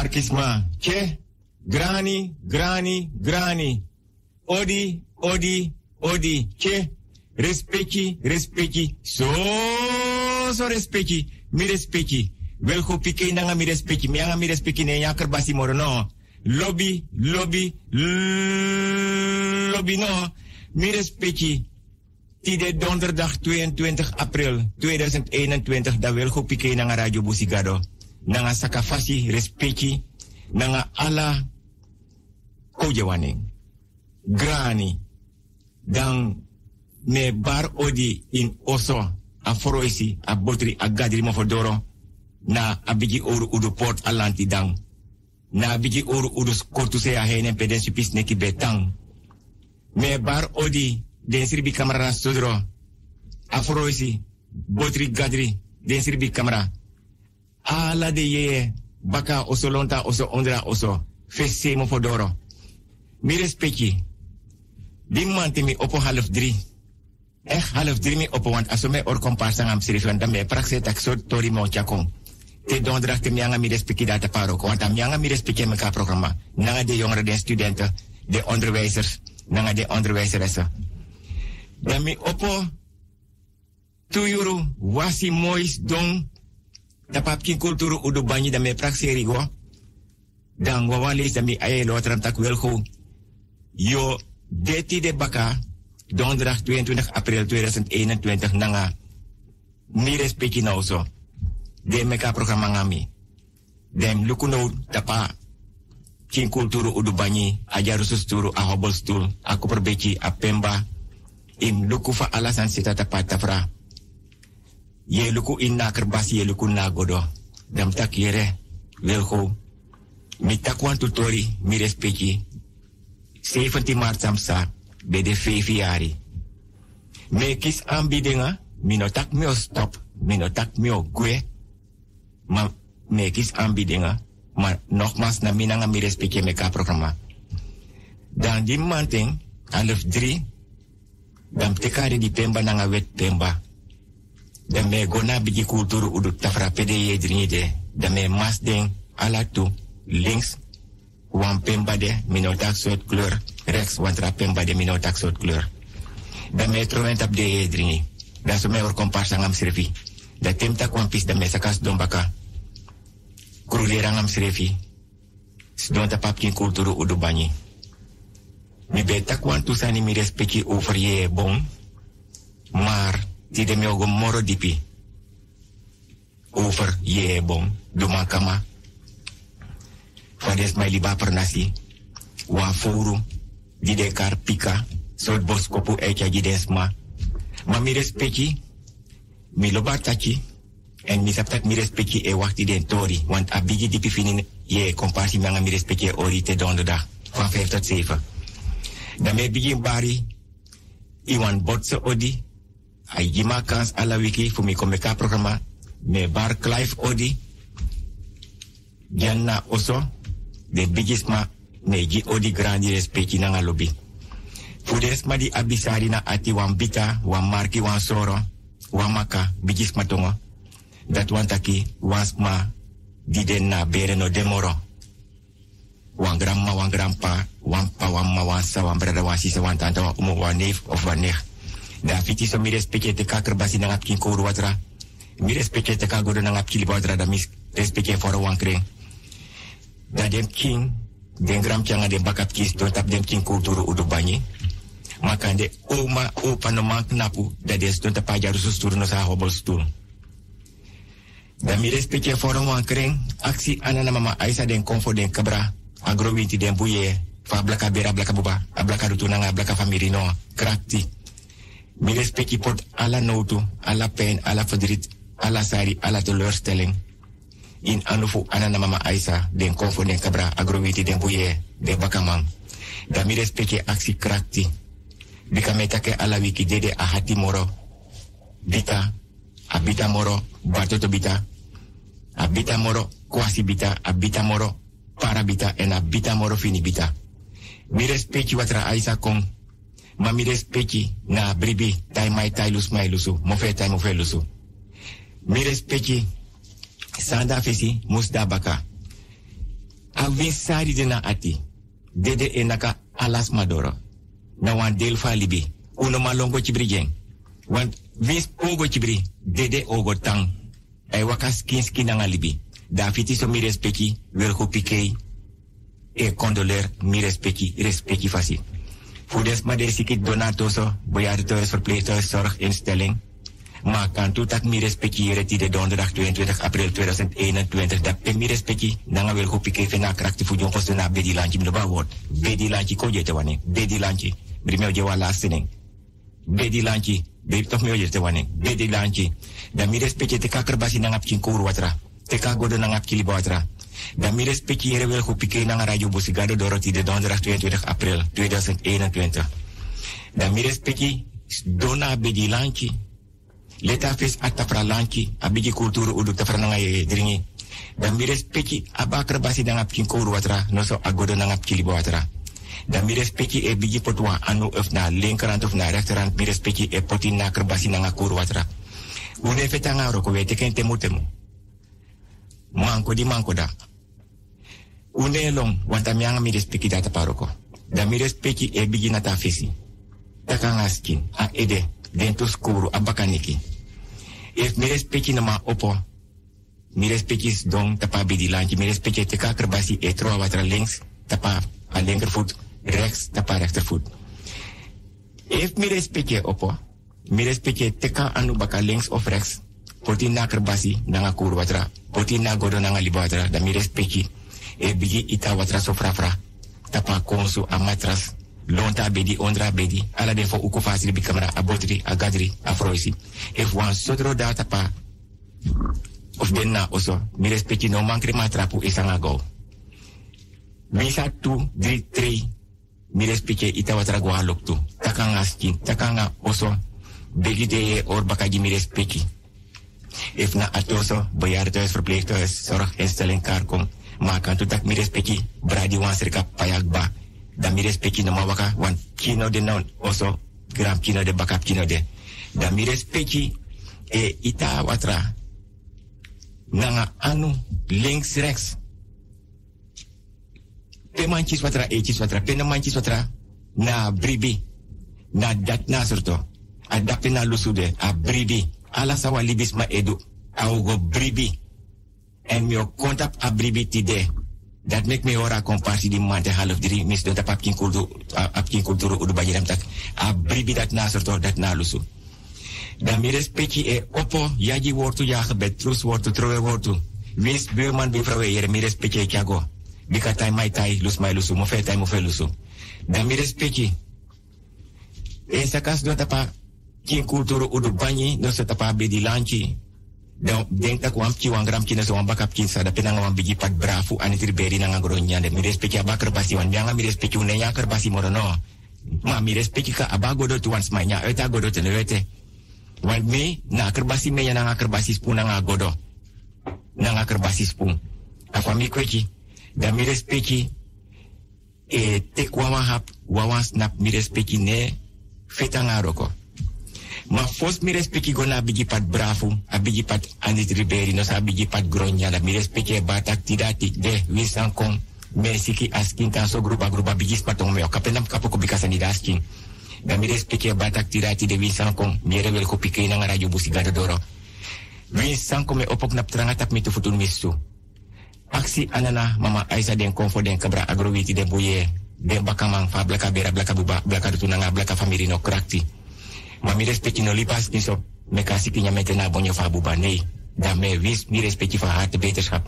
anarkisme. Ke, grani, grani, grani. Odi, odi, odi. Ke, respecti, respecti. So, so respecti. Mi respecti. Welko pike nanga mi respecti. Mi anga mi respecti ne yakar basi moro no. Lobby, lobby, lobby no. Mi respecti. Tide donderdag 22 april 2021 dat Wilgo Piqué naar Radio Busigado. nanga sakafasi respeki nanga ala kojewaning. grani dan me bar odi in oso a foroisi a botri a gadri mofodoro. na abiji oru udu port alanti dan na abiji oru udu kortu se a henen peden supis neki betan me bar odi den sirbi kamera sudro sodro botri gadri den sirbi kamera hala de ye baka oso lonta oso ondra oso fesse mo fodoro mi respecti dimmanti mi opo half dri eh half dri mi opo want asome me or comparsa ngam sirifan dan me prakse tak so tori mo chakon te dondra te mianga mi respecti data paro ko want mianga mi respecti me ka programa, nanga de yongra de student de onderwijzers nanga de onderwijzeressen dan mi opo tuyuru wasi mois dong dapat ki kulturu udu banyi da me go dan wawali da mi aye lo tram tak yo deti de baka donderdag 22 april 2021 eh nanga mi respecti na oso de meka programa ngami dem lukuno tapa kin kulturu udu banyi turu susturu ahobol stul aku perbeki apemba im lukufa alasan sita tapa tafra yeluku inna kerbas yeluku na godo dam tak yere welko mi wan tutori mi respecti 17 maart samsa bede fevriari me kis ambidenga, mi no tak mi o stop mi no tak mi o gue ma me kis ambidinga ma nogmaals na mi nanga mi respecti me ka programa dan di manting alif dri dam tekari di pemba nanga wet pemba dame gona biji kultur udu tafra pede mas dame ala alatu links wan de minotak sot kleur rex wan tra de minotak sot kleur dame tap de yedrini daso me or komparsa ngam sirfi da tak wan pis me sakas dombaka krudera ngam sirfi tapap kin kulturu udu banyi mi be takwan tusani mi respeki over ye bon mar de miogo moro dipi over ye bom duma kama fades mai liba pernasi wa di de kar pika so bos kopu echa gides ma ma mi respecti mi loba taki en mi saptak mi respecti e wakti den tori want a bigi dipi finin ye komparsi manga mi respecti e ori te da fa fe tot sefa da me bigi bari iwan botse odi a jima kans ala wiki fu mi kome ka programa me bar clive odi janna oso de bigisma ne ji odi grandi respecti nanga lobi fu desma di abisari na ati wan bita wan marki wan soro wan maka bigisma tongo dat wan taki wan sma di den na bere no demoro wan grandma wan grandpa wan pa wan ma wan wan brada wan sisa wan tante wan umu of wan da fiti so mi respecte ka basi na ngap kin uru watra mi respecte te ka godo na ngap kili watra da mi respecte for wan da dem king, den gram nga dem bakat kis don tap dem king ko turu udu banyi makande oma opa o panoma knapu da des don tap ajaru turu no sa hobol stur da mi respecte foro wankre, aksi anana mama aisa den konfo den kebra, agro winti den buye fa blaka bera blaka buba blaka rutunanga blaka famirino krakti Mi respecti pot alla noto, alla pijn, alla verdriet, alla sari, alla teleurstelling. In anufu anana mama Aisa, den konfo, den kabra, agrowiti, den boye, den bakaman. Da mi respecti aksi krakti. Bika me take alla wiki dede a hati moro. Bita, abita moro, batoto bita. Abita moro, kwasi bita, abita moro, para en abita moro fini Mi respecti watra Aisa kong. mami respecti na bribi tai mai tai lus mai lusu mo fe tai mo fe lusu mi respecti sanda fesi musda baka vin sari dina ati dede enaka alas madoro na wan del fa libi uno malongo chibri gen wan vis ogo chibri dede ogo tang ay e waka skin skin na libi da fiti so mi respecti wel ko pikei e condoler mi respecti respecti fasi Voeders, maar deze ik donatos, bejaardentehuis, zorg instelling. Maar kan toe dat mi respecteren die de donderdag 22 april 2021 dat pek mi respecti nanga wil goed pikken na krachten voor jongens na bedilantje met de Bedi Bedilantje kon je te wanneer. Bedilantje. Brime je wel laatste ding. Bedilantje. Brime toch mee je te bedi Bedilantje. Dan mi respecti te kakkerbasi nanga pkin koer watra. Te kakgodo nanga pkili watra. Dan middels pikir hier wil goed naar Radio Bosigado Dorothy de donderdag 22 april 2021. Dan mi pikir dona bedi lanki. Leta fes fra lanki abigi kulturu ta fra nanga ye dringi. Dan mi pikir abakra basi dan apkin koru watra noso agodo nanga kilibo watra. Dan mi pikir e bigi potwa anu of na linkerant of na rechterant mi pikir e potin nakra basi nanga koru watra. Une fetanga roko wete kente mutemu. Manko di manko da. une long wanta mi anga mi respecti data paroko da mi respecti e bigi nata fisi skin a ede dentro skuru abakaniki if mi respecti nama opo mi respecti dong tapa bidi lanchi mi respecti te kakr basi e troa watra links tapa a foot. rechts tapa rechtervoet if mi respecti e opo mi respecti e teka anu baka links of rechts poti na kerbasi nanga kuru watra poti na nanga libatra. da mi e bigi ita watra so frafra tapa konsu a matras lonta bedi ondra bedi ala den fo uku fasiri bi kamera a botri a gadri a froisi e wan sodro da tapa of den na oso mi respecti no mankri ma e sanga go mi sa tu dri tri mi respecti ita watra go alok tu takanga skin takanga oso begi de ye or bakaji mi respecti If na atoso, bejaardenhuis, verpleeghuis, zorginstelling, kaarkom. makan tu tak mires peki beradi wan serka payak ba dan mires peki nama waka wan kino de non oso gram kino de bakap kino de dan mires peki e ita watra nanga anu links rex pe mancis watra e chis watra pe na mancis watra na bribi na dat na surto adapi na lusude a bribi ala sawa libis ma edu go bribi en mio contact abribiti de. Dat make me ora komparti di mante half diri mis dat tap apkin kuldu apkin kulturu udu bajiram tak abribi dat nasor to dat nalusu. Dan mi respecti e opo yaji wortu ya gebed trus wortu trowe wortu. Wins buurman buurvrouw hier mi respecti e Bika tai mai tai lus mai lusu mo tai mo lusu. Dan mi respecti. E sakas do tapa kin udu no se tapa bedi lanchi. dan tak ko am kiwan gram kina so ambaka kinsa da penanga wan bigi pat brafu tir beri nanga gronya de mi respecti abaker pasi wan nyanga mi respecti une ya ker pasi morono ma mi respecti ka godo tu wan smanya eta godo e te wete wan me na basi me ya nanga kerbasi spun nanga godo nanga kerbasi spun apa mi kweki da mi respecti e tek wawan hap wawan snap mi respecti ne fetanga aroko ma fos mi respecti gona abigi pat bravo e a pat andit riberi nos sa pat pat gronyala mi respecti e batak tidati de wisan kon me askin tan so gruba gruba abigi spatong kapenam kapoko bikasani daskin da mi respecti e batak tidati de wisan kon mi rewel ko pikei na busi gada doro wisan me opok nap trangatap tap mitu futun misu aksi anana mama aisa den konfo den kabra agrowiti den buye den bakamang fa blaka bera blaka buba blaka dutunanga blaka famirino no krakti Ma mi respecti no lipas piso. Me kasi kinya mete na bonyo fa bubanei. Dan me wis mi respecti van harte beterschap.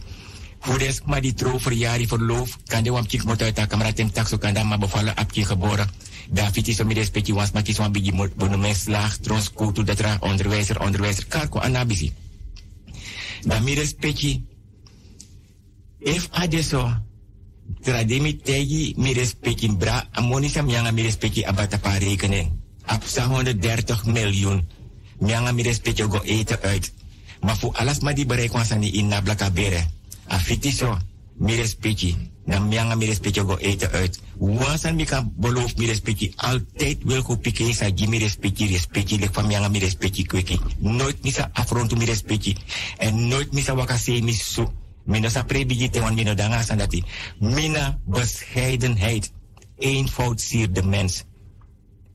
des ma die trouw voor verloof. Kan de wam chik mot uit kamera tem taxo kan dan ma bevallen ap chik geboren. David is om mi respecti was ma kis wan bigi me slaag. Trons koutu dat onderwijzer onderwijzer. Karko anabisi. Dan mi respecti. If adeso. Trademi tegi mi respecti bra. Amonisa mianga mi respecti abata pa rekening. Ab 130 miljoen. Mianga mi respecte go eten uit. Maar voor alles maar die bereik was aan die in nabla Kabere. Afiti zo, mi respecte. Na mianga mi respecte go eten uit. Wansan mi kan beloof mi respecte. Altijd wil go pikken sa gi mi respecte, respecte. Lek van mianga mi respecte kweki. Nooit misa afrontu mi respecte. En nooit misa wakase mi so. Mina sa prebigite wan mina dangasan Mina bescheidenheid. Eenvoud siert de mens.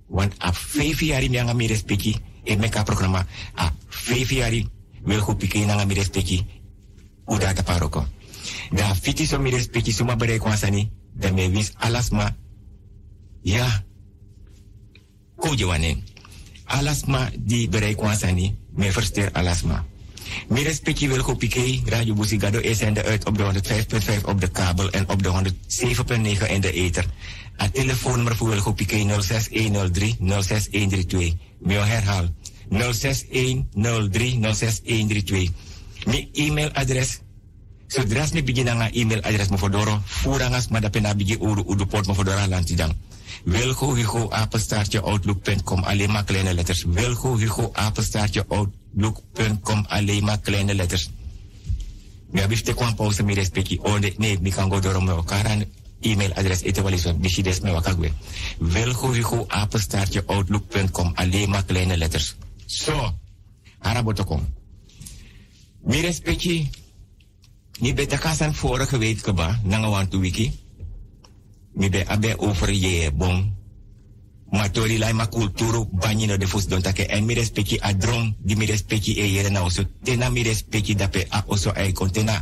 Want a vijf jaar in yang amires peki, ik meka programma a vijf jaar in wil goed piki in yang peki, Da fiti so mires peki suma bere e da me alasma, ja, koje Alasma di bere e wansani, me verster alasma. Mi wil Wilco Piqué, Radio Busigado is zender uit op de 105.5 op de kabel en op de 107.9 in de ether. Het telefoonnummer voor Wilco Piqué 06103 06132. Mio herhaal 06103 06132. Mi e-mailadres Sodras mi bigi nanga email address mo fodoro, furangas madapena bigi uru udu port mo fodora lantidang. Wilgo Hugo apenstaartje outlook.com. Alleen maar kleine letters. Wilgo Hugo apenstaartje out, blok.com alleen maar kleine letters. Ja, bifte kwam pauze mi respecti. oh nee, mi kan go door me elkaar e mailadres adres eten wel eens wat bishi des me wakagwe. Welgovigo apenstaartje outlook.com alleen maar kleine letters. Zo, so, harabotokom. Mi respecti, mi kasan vorige week keba, nangawantu wiki. Mi be abe over je bong. Matori lai ma defus de don take en mi respeki a dron di mi respeki e yere na oso tena mi respeki dape a oso e kontena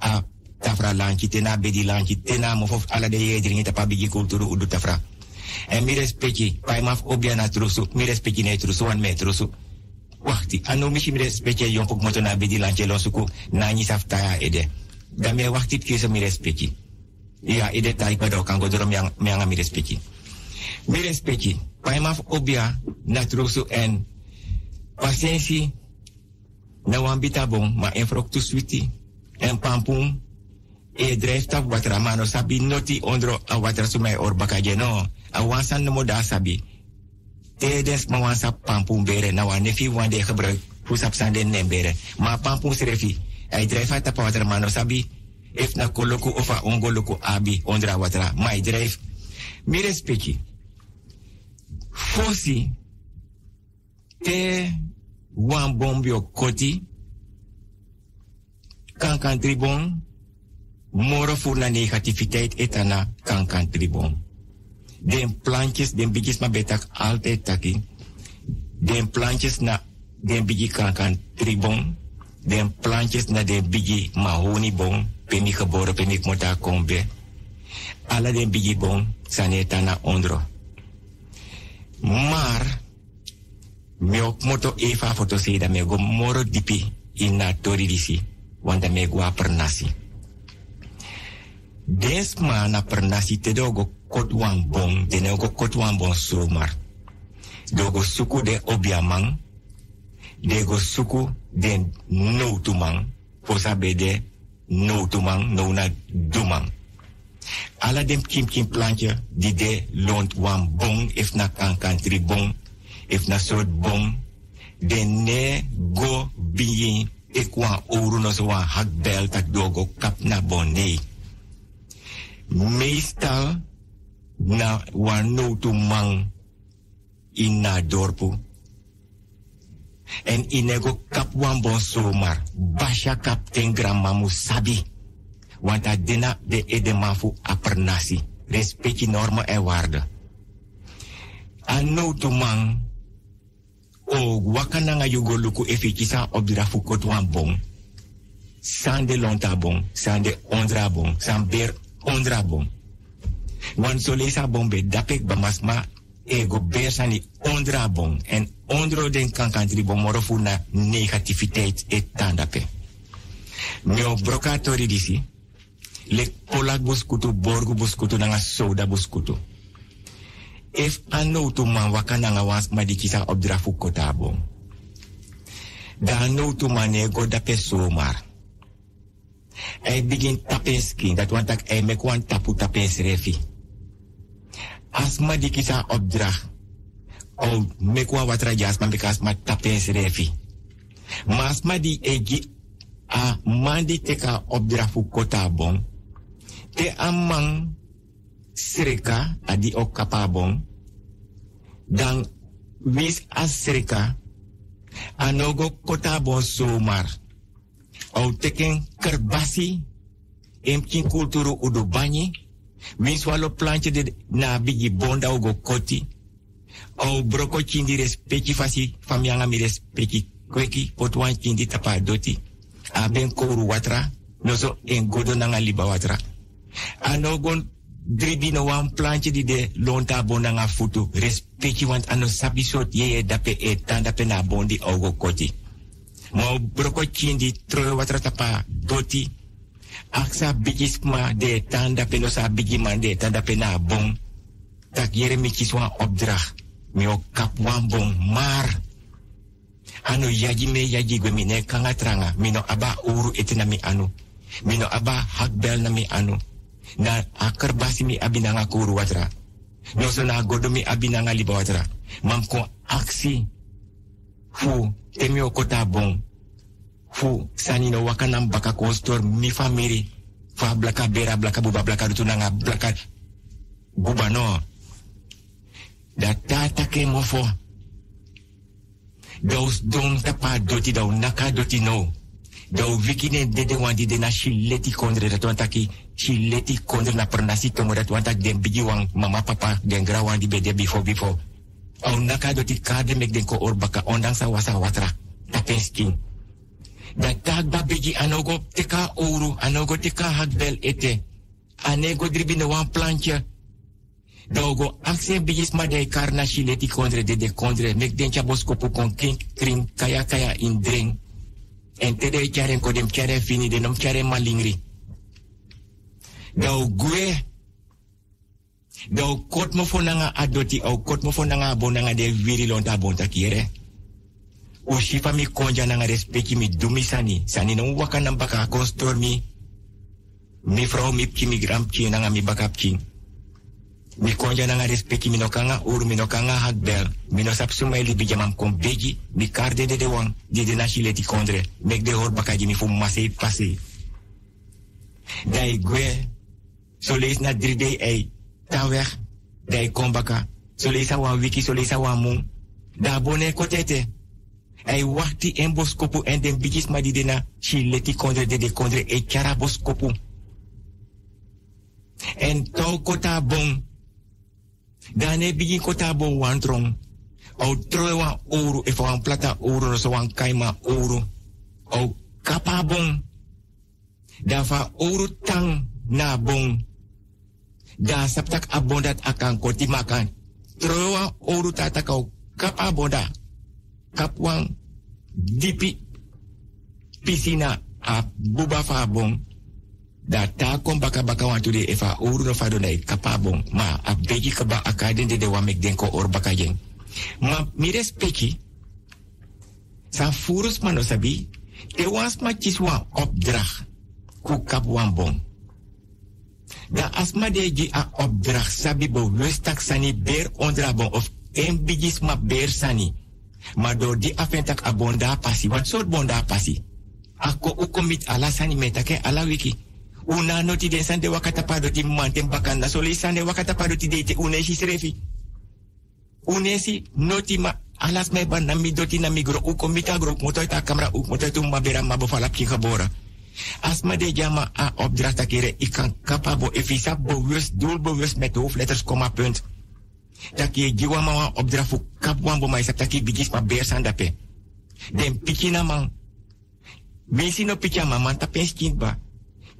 a tafra lanchi tena bedi lanchi tena mufuf ala de yedringi tapa bigi kulturu udu tafra en mi respeki pai maf obia na trusu mi respeki ne trusu wan me trusu wakti anu mi shimi respeki e pok moto na bedi lanchi e lo suku na ni saftaya ede dame wakti kisa mi respeki ya ede tai pada kanggo drom yang yang mi respeki. mi respecti paima obia na en pasensi na wan ma en switi en pampum e drive tak watra sabi noti ondro a watra sumai or jeno a wansan da sabi tedes ma wansa pampum bere na wan nou, nefi wan gebruik husap san den ma pampum srefi ai drefta a tapa watra mano sabi if na koloku ofa ongoloku abi ondra watra ma drive. drive mi fosi te wan bon bi o koti kankan tribon moro fu na negativiteit etana kankan tribon den plantjes den bigis ma betak altijd taki den plantjes na den bigi kankan tribon den plantjes na den bigi mahoni bon peni geboren peni mota kombe ala den bigi bon sanetana ondro Mar, mi moto efa foto se da mego moro dipi ina tori disi wanda mego a pernasi. Desma na pernasi te dogo kotwan bon de nego kotwan bon sumar. Dogo suku de obiamang, dego suku de noutumang, posa bede noutumang, nouna dumang. ala dem kim kim plantje die de loont wan bon if na kan country bon if na soort bon de ne go bien ik wan oru no so wan hak bel tak dogo kap na bon nee meestal na wan no tu man in na dorpu en inego kap wan bon somar basha kap ten gramamu sabi want a de edemafu apernasi. Respecti normen en waarden. Anno tumang o oh, wakananga yugo luku efikisa obdirafu kotwan bon. San de lonta bon, san de ondra bon, san ber ondra bon. Wan solisa bon be dapek bamasma ego bersani ondra bon en ondro den kankantri bon morofu na negativiteit et tandape. Mio brokatori disi le polak buskutu borgu buskutu nanga soda buskutu if ano tu man waka nanga wans obdrafu kota da dan no tu man e da pe somar begin tapping skin dat wantak tak I e make tapu tapping refi as madiki obdrah opdracht ou mekwa watra jasma because ma tapens refi. Mas ma di egi a mandi teka obdrafu kota te amang sereka adi o kapabong dan mis sereka anogo kota bon sumar au teken kerbasi emkin kulturu udu banyi mis walo planche de na bigi bonda ogo koti au broko cindi respeki fasi famianga mi respeki kweki potuan cindi tapa doti aben koru watra noso en godo nanga liba watra ano gon dribi no wan plantje di de lonta bonda nga respecti want ano sabisot sort ye dape e dape na bondi ogo koti mo broko chindi troyo watratapa doti aksa bigis ma de tan dape no sa bigi man de tan dape na tak yere mi opdracht mio kap wan maar ano yajime me yaji gwe mi kanga tranga mi aba uru anu mi no aba hakbel nami anu na akar basi mi abi nanga kuru watra Nyoso na godo mi liba watra Mamko aksi fu temi okota bon fu sani no waka baka kostor mi famiri fa blaka bera blaka buba blaka rutu nanga blaka buba no da ke mofo Daus don tapa doti daw naka doti no. do wiki ne dede de na shileti kondre dat wan shileti kondre na pernasi tongo dat wan den bigi wang mama papa den gra wan di bede bifo bifo au do kade mek den ko orbaka ondang sa wasa watra tapen skin da tak anogo teka ouro anogo teka hagbel ete anego dribi ne wan plantje Dogo akse bijis ma de karna shileti kondre de de kondre mek den chabos kopu kon kink kring kaya kaya in dreng en de keren kodem charen fini de nom charen malingri. Dau gue. Dau kot fonanga adoti au kot mo fonanga bonanga de viri lonta bonta kiere. O shifa mi konja nanga respecti mi dumi sani. Sani nang waka nang baka mi. frau mi pki gram pki nanga mi konja nanga respecti mi kanga, uru mi kanga hakbel mi no sap suma eli bija kon beji mi de de de de de na chileti kondre mek de hor bakaji mi fu masei pasei dai gwe so leis na ei ta weg dai kon baka so leis a wan wiki so leis a wan mung da bone kotete ei wakti en boskopu en den bijis ma di de na chileti kondre de de kondre e kara en tau kota bon dane bigi kota bo wantrong, au trewa wan ouro e fawan plata ouro so wan kaima ouro au kapabong, dafa urutang nabong, ouro tang na bong da saptak abondat akan koti makan trewa wan ouro tata kau kapaboda, kapwang dipi pisina a buba da ta kon baka baka wan fa efa ouro no fado ma a beki kaba de de wa mek den ko or baka jen ma mi respecti sa furus mano sabi te wans ma chis wan opdrag ku kap wan bon da asma de ji a obdrah, sabi bo westak sani ber ondra bon of en bigis ma ber sani ma do di afentak a bonda pasi wat sort bonda pasi ako ukomit ala sani metake ala wiki una noti de sande wakata pado ti manten bakanda so sande wakata pado ti deite une si srefi une si noti ma alas me ban na mi doti na migro u ko mita gro moto ita kamera u moto tu mabera mabo fala ki kabora asma de jama a obdrata a kere kan kapabo efisa bewust doelbewust met hoofdletters koma punt dat je jiwa ma wan opdracht kap bo ma taki bigis ma bersan dem den pikina man Mesi no pikya ba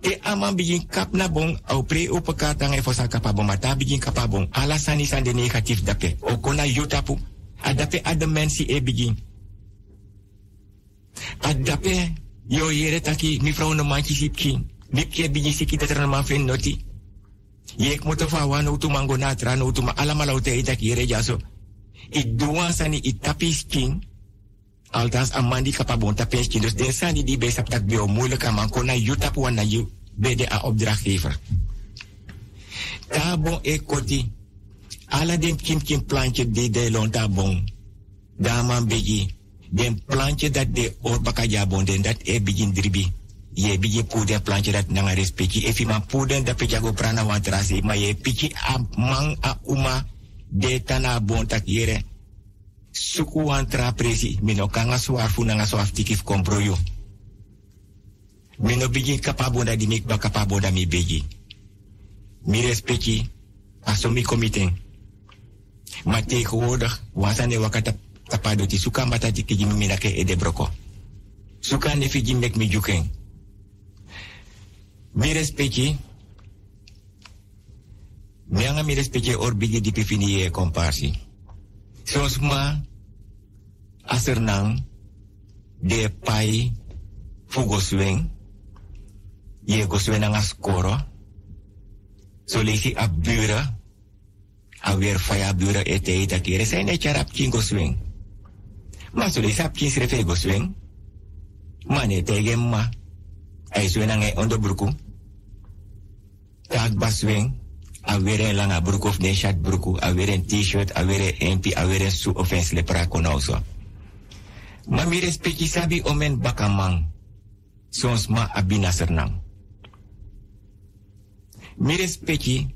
e ama begin kap na bon au pre o pekatan e fosa kapabon mata begin kapabon ala sani san de negatif dape o kona yotapu adape ademensi e begin adape yo yere taki mi frau no bi kie dipke begin kita tetra ma fen noti yek moto fa wan utu mango na tra no ma ala mala e taki yere jaso i e duwan sani i e tapi skin Althans, amandi man die kapabon tapenski. Dus de insan die bij bio moeilijk aan man kon na jutap wan na je bij de opdrachtgever. Tabon e koti. Ala den kim kim plantje die de lon tabon. Daman begi. Den plantje dat de orbaka den dat e begin dribi. ye biji puden plantje dat nanga respecti efima man puden da pejago prana wan trasi ma ye pichi a man a uma de tana bon tak yere suku antra presi mino kanga suar funanga suar tikif komproyo. Mino biji kapaboda di mikba kapabonda mi beji. Mi respeki aso mi komiten. Ma wasa wasane wakata tapado ti suka mata ti kiji mi minake ede broko. Suka ne fiji mek mi juken. Mi respecti Mianga mi respeki orbiji di pifini e komparsi sosma asernang de pai fugosweng ye gosweng askoro solisi abura awer faya abura ete ita kere sen e charap kin gosweng ma solisi sap kin srefe gosweng ma ne tegen ma ay e ondo burku tag basweng awere langa bruku of den shirt bruku awere t-shirt awere empi awere su ofens lepra konauso nou ma mi respecti sabi omen bakamang sons ma abina sernang mi respecti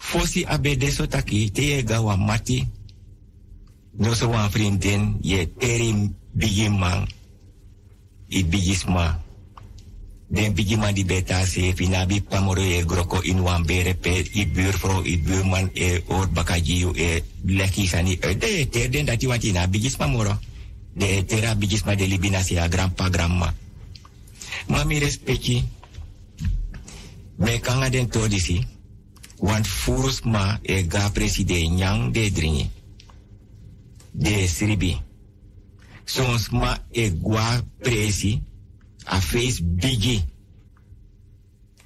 fosi abe deso taki te ye mati wan nou frinten ye terim bigimang i den pigimandi beta sefi nabi pamoro e groko in wan bere pe i buurvrouw i buurman e oor bakajiu e leki sani e, de ter den dati wanti na pamoro de tera bigis de libina se a grandpa grandma mami respecti me kanga den si want furus ma e ga preside nyang de dringi de sribi Son ma e gua presi a face bigi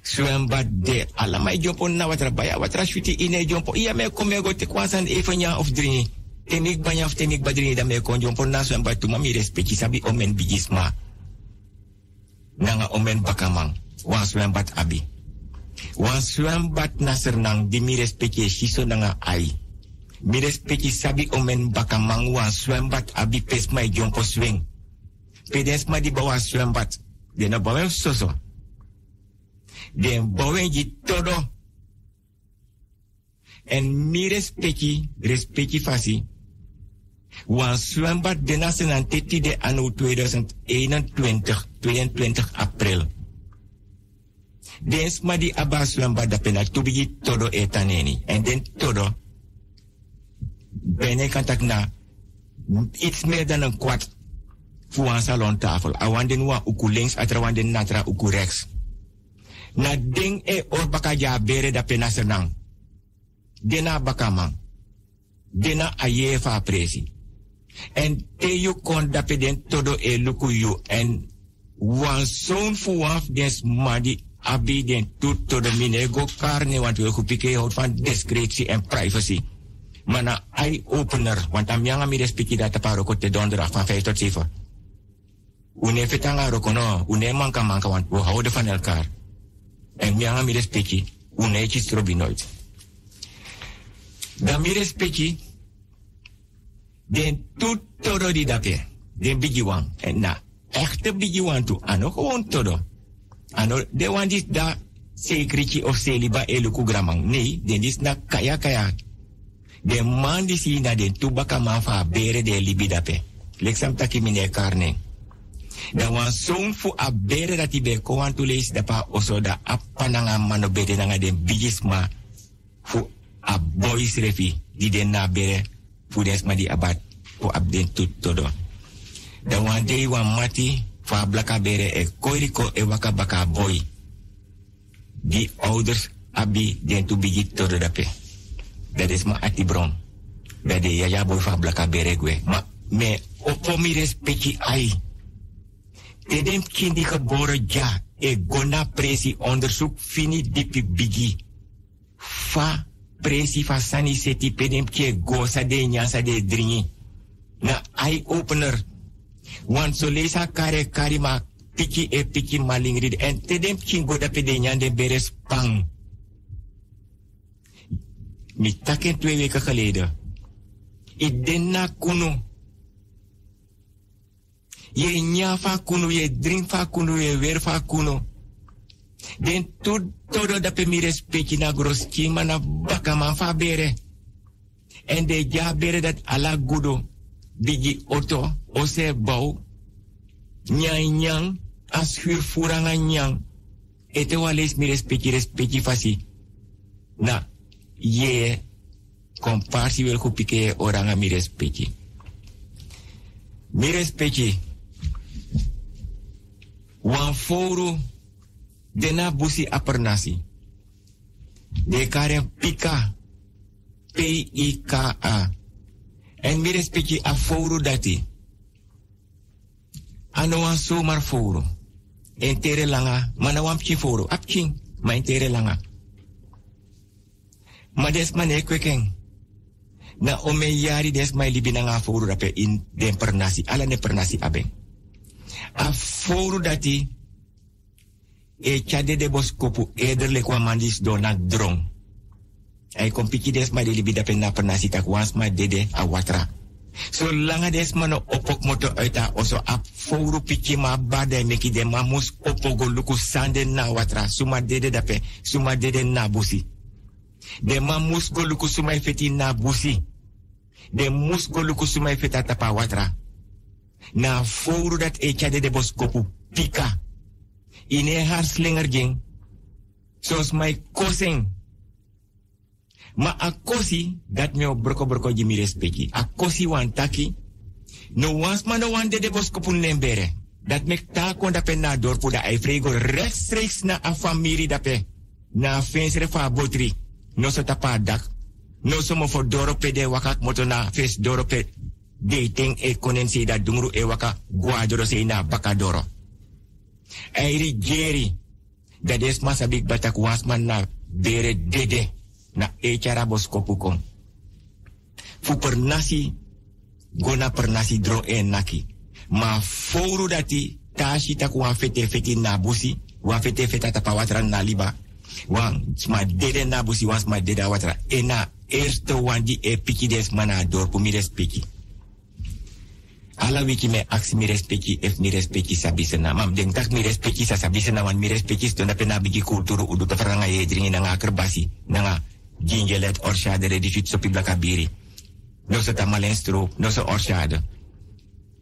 suemba de alama e jompo na watra baya watra shuti ine jompo iya me komego te kwasan e fanya of drini temik banya of temik badrini da me kon jompo na suemba tu mami respecti sabi omen bigisma nanga omen bakamang wan bat abi wan suemba nasernang di mi respecti shiso nanga ai mi respecti sabi omen bakamang wan bat abi pesma e jompo swing pedesma di bawah suemba de na bawen soso de bawen ji todo en mi respecti respecti fasi wan swamba de na senan teti de 2021 22 april den smadi di swamba lamba da pena tubigi todo etaneni eh, en then todo bene kantak na iets meer dan een kwart Fuansa wan tafel. A wan den wan uku links, atra wan natra uku rechts. Na ding e or baka ja ya bere da senang. Dena baka man. Dena aye fa presi. En te yu kon da peden todo e luku yu. En wan son fu wan madi abi den tut todo mine go karne want we kupike hout van discretie en privacy. Mana eye-opener, want am yang ami respecti paro kote dondra, fan 5 tot 7. Une petanga no une manka manka, want we houden van elkaar. En mianga mi respecti, une echi strobi nooit. Dan mi respecti, den ro di dape, den bigiwan. En na, echte bigi tu, ano gewoon todo. Ano, de wan dis da sekrici of seliba eluku gramang. Nee, den dis na kaya kaya. De man dis na den tubaka mafa bere de libidape. Lexam taki mine dan wan son fu a bere dati be kowan tu leisi dapa oso da apa nanga mano bere nanga den bigis ma fu a bois di den na bere fu den di abat fu den tut todo dan wan dei wan mati fu a blaka bere e koiriko e waka baka boy di ouders abi den tu bigi todo dape dat is ma ati bron dat de yaya boy fu a blaka bere gue ma me mi respeki ai Edem kindi geboren ja. E gona presi onderzoek fini dipi bigi. Fa presi fa sani seti pedem go sa de nyansa de dringi. Na eye opener. Want so lesa kare kari ma piki e eh, piki malingrid. En tedem go da pede nyan de beres pang. Mi taken twee weken geleden. Ik den na ye nya fa kuno ye drink fa kuno ye wer fa kunu den tu todo dape mi respecti na groskima na bakama fa bere en de ja bere dat ala gudo bigi oto ose bau nyang nyang as huur furanga nyang ete wales mi respecti respecti fasi na ye komparsi wel kupike oranga mi respecti mi respecti wan foru dena busi apernasi. De kare pika. P-I-K-A. En mi respecti a foru dati. Ano wan somar foru. En terre langa. Mana wan foru. Ma en langa. Ma des mane Na ome yari des mai nga foru rape in den pernasi. Ala ne pernasi abeng a foru dati e chade de bos kopu eder le kwa mandis do drong. Ai kompiki ma de libida pena na tak wans dede a watra. so langa des mano opok moto uita oso a foru piki ma bada meki de mamus opogo luku sande na watra. Suma dede dape, suma dede na busi. De mamus go luku suma efeti na busi. De mus go suma e tapa watra na foru dat e chade de boskopu pika. Ine har slinger ging. Zoals mijn kosing. Ma akosi dat me broko broko jimi respecti. Akosi wan taki. No wans ma no wan de de boskopu nembere. Dat me ta da dape na dorpo da ai frego rechtstreeks na a da dape. Na fensre fa botri. No so tapa dak. No so for doro wakak Motona na fes doro dating e konen se da dungru e waka se na bakadoro. Airi geri, da des masa batak wasman na bere dede na e cara kopukon. Fu per nasi, gona per nasi dro e naki. Ma fouru dati, tashi tak wan fete fete na busi, wan fete feta tapawatra na liba. Wan sma dede na busi, wan sma dede watra. E na eerste wan di e piki des mana piki. ala wiki me aksi mi respeki ef mi respeki sabisena mam deng tak mi respeki sa sabisena wan mi respeki sto na pena bigi kulturu udu ta faranga ye jringi na ngakar basi na nga gingelet orshade re difit sopi blakabiri no ta malen stro no sa orshade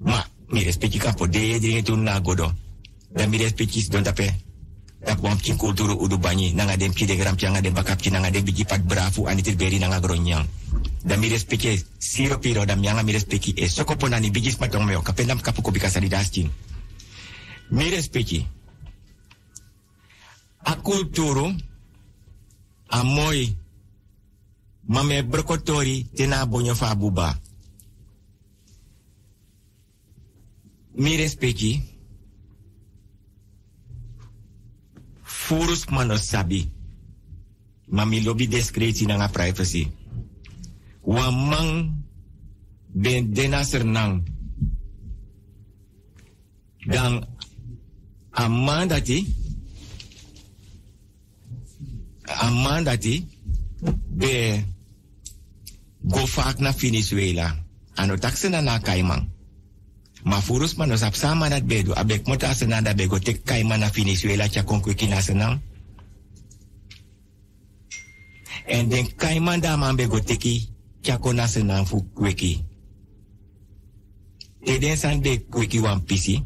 ma mi respeki kapo de ye jiringi tun na godo da mi respeki sto na pe Tak wang kin kulturu udu banyi nang dem ki degram gram ki nanga bakap ki nang dem biji pat brafu anitir beri nanga gronyang Dan mi respecte siro piro dan mianga mi respecte e soko ponani biji matong meo kapendam kapuko bikasa di daskin mi respecte a kulturu a moi mame brokotori tena bonyo fa buba mi furus manos sabi mami lobi deskreti nanga privacy wamang ben denaser nang. dan amandati dati be go fak na Venezuela ano taksi na na kaimang Ma furus sama dat bedu. Abek mota asenan da bego tek kai mana Venezuela tja konkwiki nasenan. En den kai da man bego teki tja kon nasenan fu kweki. Te den de kweki wan pisi.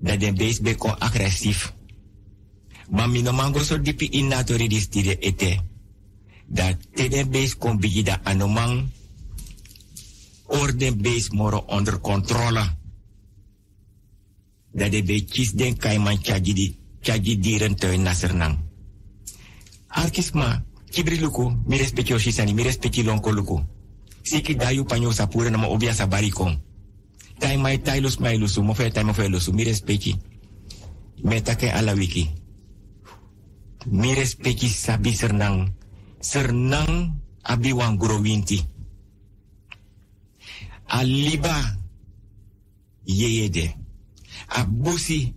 Da den base beko agressif. Ma mino mango so dipi inatori distire ete. Da te base beis kon bigi anomang. base moro under controla. Dat de beetjes den kaiman chagidi, di tuin nasernang. Arkisma, kibri luku, mi respecti oshisani, mi respecti lonko luku. Siki dayu panyo pura nama obia barikon. Tai mai tai lus mai lusu, mofe tai mofe lusu, mi respecti. Metake ala wiki. Mi sabi sernang. Sernang abi wang gurowinti. winti. Aliba yeyede. A bosi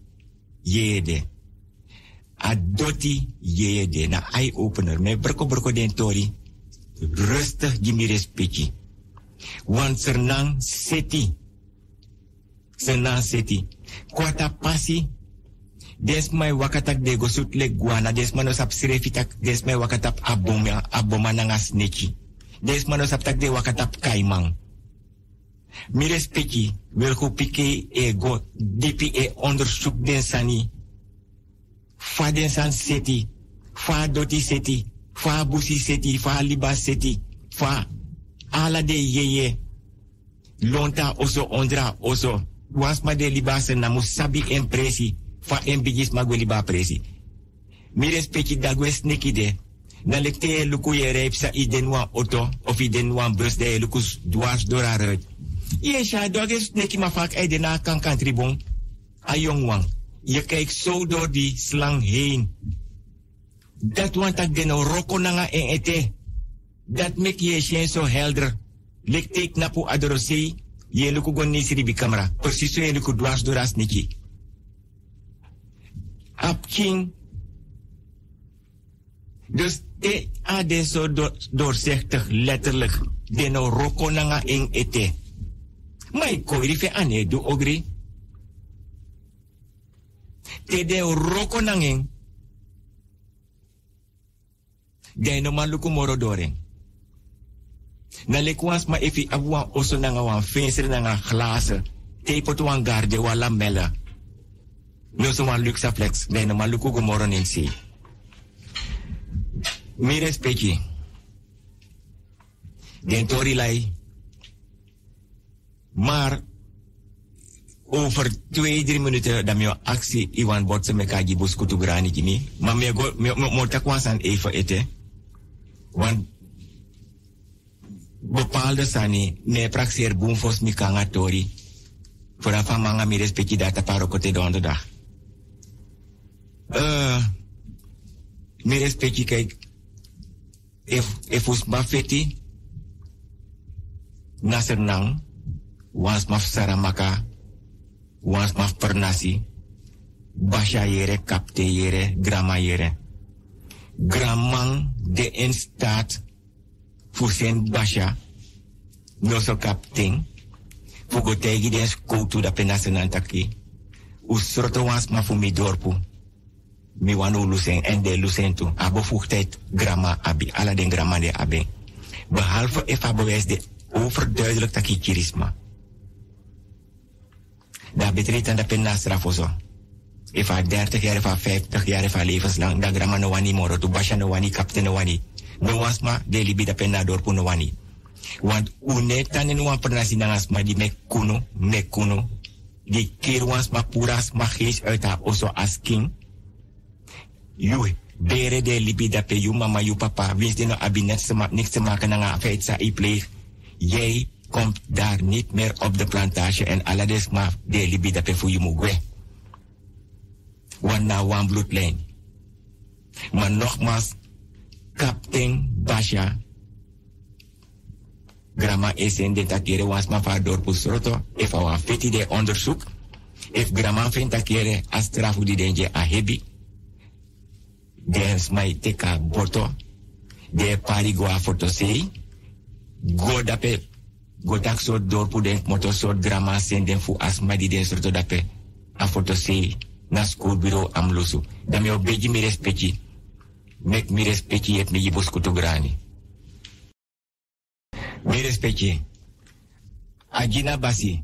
yeyede. A doti yeyede. Na eye-opener. Me brko brko den tori. Rustig jimi respecti. Want sernang seti. Sernan seti. Kwata pasi. Desmai wakatak de go le guana. Desmai no sap sirefitak. Desmai wakatap abomia, aboma nangas neki. no sap tak de wakatap kaimang. Mires piki, welku piki e God, dipi e onderzoek den sani. Fa den san seti, fa doti seti, fa busi seti, fa liba seti, fa ala de yeye. Lonta oso ondra oso. Wasma de liba se namu sabi en presi, fa en magwe liba presi. Mires piki dagwe sneki de. Dan lekte luku je rijpsa i auto of i den de lukus dwars Dora je sha doges neki ma vaak uit e na kan kan tribon. A jongwang. Je kijkt zo door die slang heen. Dat want dat de roko nanga en ete. Dat make je shen zo helder. Lek na napu adorosi. Je luku gon camera. Precies zo je luku dwars door as neki. Apking. Dus te aden zo doorzichtig letterlijk. Deno roko nanga en ete mai koiri fe ane du ogri. Te de roko nangen. De no maluku moro doren. Na lekuans ma efi abuan oso nanga wan venster nanga glazen. Te potu wan garde wan luxaflex. De no maluku gomoro nensi. Mi respecti. Den lai. Maar over twee, drie minuten dat mijn actie Iwan botsen met Kaji Boskutu Grani Kimi. Maar mijn go, mijn even eten. Want bepaalde sani nee, praxeer boomfos mi kangatori. Voor dat van manga mi respecti data parokote donderdag. Uh, eh, mi respecti kijk. If, if us mafeti. Nasernang. wans maf saramaka, wans maf pernasi, basha yere, kapte yere, grama yere. Gramang de instaat, fusen voor basha, noso kapting, voor gotegi den skoutu da penasenantaki. Usroto wans mafu mi dorpu. Mi lusen en de lusen Abo voegtijd grama abi, ala den grama de abi. Behalve efa bewijs de overduidelijk kirisma dan betreedt dat pin nasra foso. Eva 30 jaar, van 50 jaar, van levenslang, dat grama no wani moro, tu basha no wani, kapte no wani. No wasma, de libi da pin na no wani. Want une tane no wan pernasi asma di mekuno, mekuno, mek kuno. Die keer wansma purasma uit haar oso asking. king. bere de libi da pe you mama, you papa, wist de no abinet, niks te maken na feit sa i pleeg. Jij komt daar niet meer op de plantage en alles maar de libida pe voor je mugwe. Wan na wan Maar nogmaals, Captain Basha, grama is in de takere was ma fa door pusroto, if our fiti de onderzoek, if grama fin takere astrafu di denje a hebi, des mai teka boto, de parigua fotosei, go dape gotak so dorpu den moto so drama sen den fu asma di den sorto dape a foto se na school bureau am losu dami yo beji mi mek mi respecti et mi yibos kutu grani mi respecti ajina basi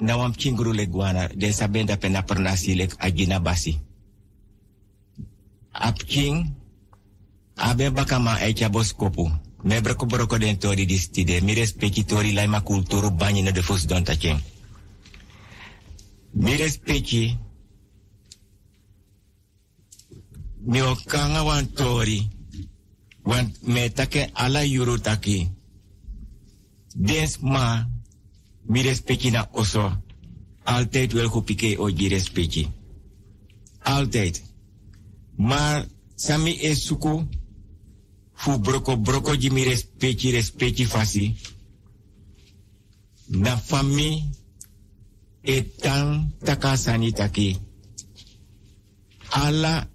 na wam kinguru le guana den saben dape na pernasi ajina basi ap king abe bakama e bos kopu me broko broko den tori mi respecti tori laima kulturu bani na de don mi respecti mi o kanga wan tori wan me take ala yuru taki dens ma mi respecti na oso altijd wel kopike oji respecti altijd maar sami esuku fu broko broko ji mi respecti respecti fasi. Na fami etan taka sani Ala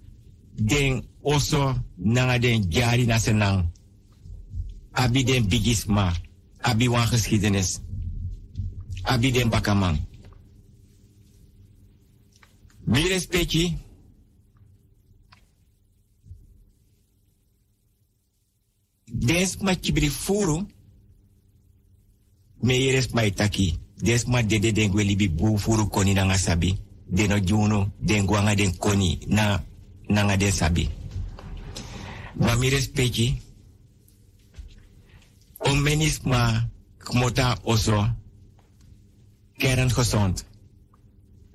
den oso nanga den jari na senang. Abi den bigisma. Abi wan geschiedenis. Abi den bakamang Mi respecti des ma chibri furu me yeres ma itaki des ma dede dengwe libi bu furu koni nanga sabi deno juno denguanga den koni na nanga den sabi ma mi respeki om ma kmota oso keren gezond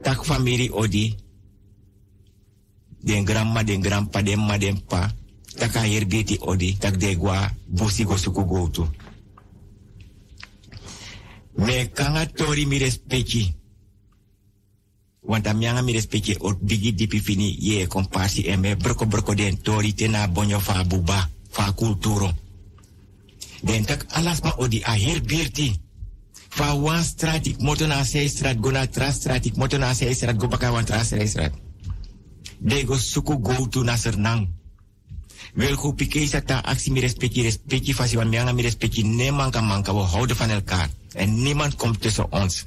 tak famiri odi den grandma den grandpa den ma den pa taka yerbiti odi tak busi bosigo suku gotu. Me kanga tori mi respeki. Wanta mianga mi respeki ot bigi dipi fini ye komparsi eme broko broko den tori tena bonyo fa buba fa kulturo. Den tak ma odi a birti. Fa wan stratik moto na se strat gona tra stratik moto na tras strat go baka wan tra se strat. Dego suku gotu na nang. Welgo Piqué zegt daar actie, mi respectie respecti, fasi wan mianga, mi respecti, we houden van elkaar. En niemand komt tussen ons.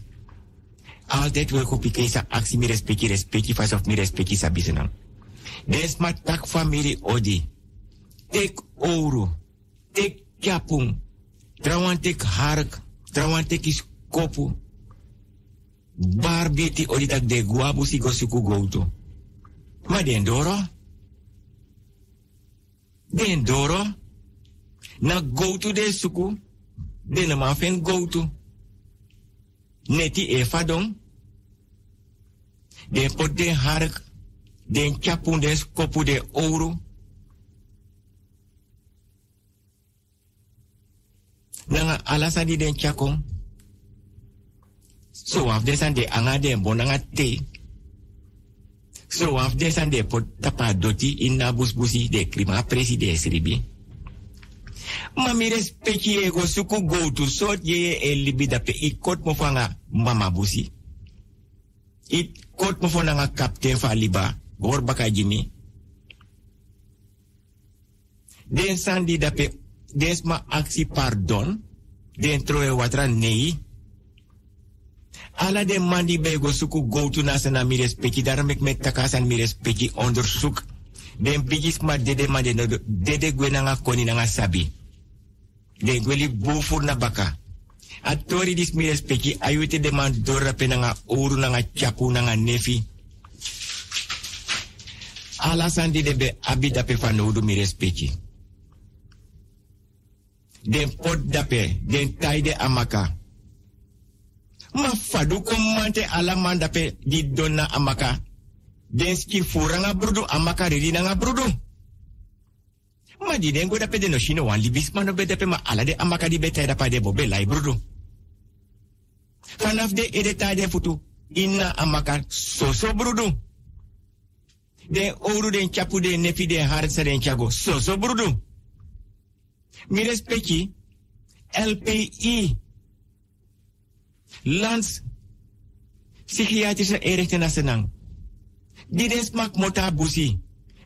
Altijd Welgo Piqué zegt actie, mi respecti, respecti, fasi of mi respecti, sabisenang. Des ma tak family odi. Tek ouro, tek kiapung, trawan tek hark, trawan tek is kopu. Barbiti odi tak de guabu si gosuku goutu. Ma den doro na go to den suku den go to neti e fadon den pot den hark den chapun den skopu den ouro nanga alasani den chakon so afdesande desan de anga den bonanga te So af uh, desan de pot tapa doti in na de klima preside sribi. Mami respecti ego suku go to sort ye e libi dape i kot mo mama busi. I kot mo fanga kapten fa liba gor baka jimi. Den sandi aksi pardon den troe watra nei. Ala de man die bij go to nasana mi respecti. Daarom ik met takasan mi respecti onderzoek. Den bigis ma dede ma de dede gwe nga koni nanga sabi. Den gweli bofur na baka. A tori dis mi respecti ayute de man dorape nanga oru nanga chapu nanga nefi. Ala san dede be abidape fa noudu mi respecti. Den pot dape, den taide amaka ma fadu komante ala manda di donna amaka denski furanga brudu amaka nga brudu ma di dengo dape de no shino wan libis mano be dape ma ala de amaka di beta dapa de bobe lai brudu vanaf de edeta de futu inna amaka soso brudu De oru den chapu den nefi den harsa den chago soso brudu mi respecti LPI lands psychiatrische inrichten na senang. Dides mak mota busi.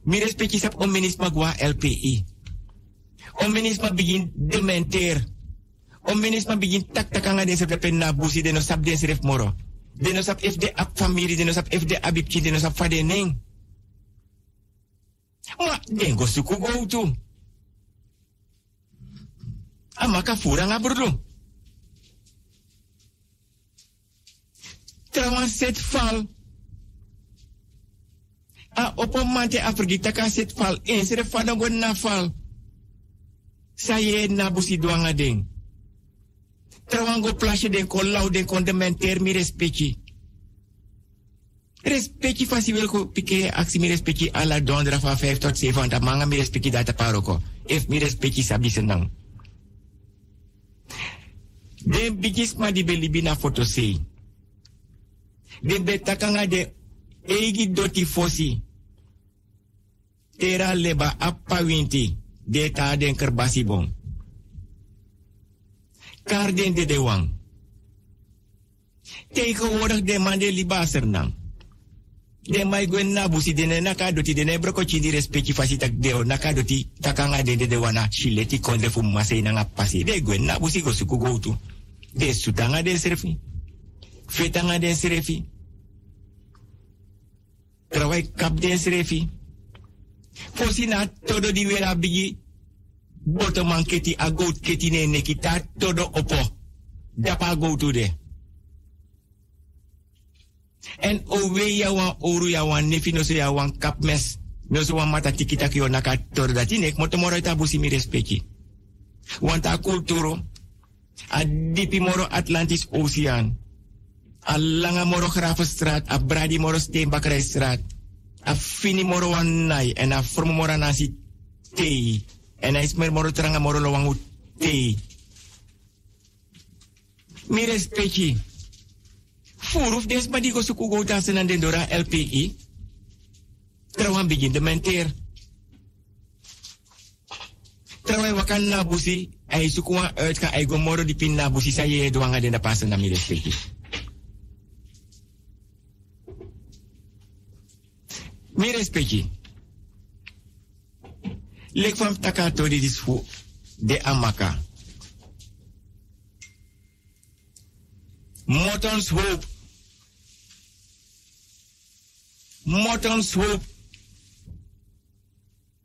Mi respecti sap on ministma LPI. On begin dementer. On ministma begin tak takanga den sep lepen na busi den nou sap den seref moro. Den nou sap de ap famiri, den nou sap FD abipki, den sap fadeneng. Ma den go suku go tu. Amaka furang abrudung. trawan set fal. A op een mante afriki taka set fal. Eens er fana na fal. Sa ye na busi dwanga ding. Travango go plasje den kon lau kon mi respecti. Respecti fasi wil ko pike aksi mi respecti ala dondra fa 5 tot 7 ta manga mi respecti data paroko. If mi respecti sabi senang. Den bigis ma di belibina foto ɓe ɓe takanga de egi doti fosi tera leba apa winti de den kerbasi bon karden de de wang teiko wodak de mande liba de mai gwen na busi de ne naka doti de ne broko chindi respecti fasi tak deo naka doti takanga de de wana shileti konde fu nangapasi nanga pasi de gwen na busi go suku go de sutanga de serfi fetanga de serfi rawai kapten srefi fosi na todo di wera bigi boto manketi keti a ne keti kita todo opo dapa goutu de en o we ya wan oru ya wan nefi no ya wan kap mes no so wan mata tiki taki yo naka todo dati nek moto moro ita busi mi respeki wanta kulturo a dipi moro atlantis ocean a langa moro graven straat, a bradi moro steenbakkerij straat. A fini moro wanai en a formu moro nasi tei. En a ismer moro tranga moro lowangu tei. Mi respecti. Furuf Desma madigo suku go dansen an den LPI. E. Terawang begin dementer Terawang e wakan nabusi. Ay e sukuwa uit ka ay gomoro di nabusi saya doang ada den pasen na mi mi respecti. Lek fam taka tori dis de amaka. motons hope. Morton's hope.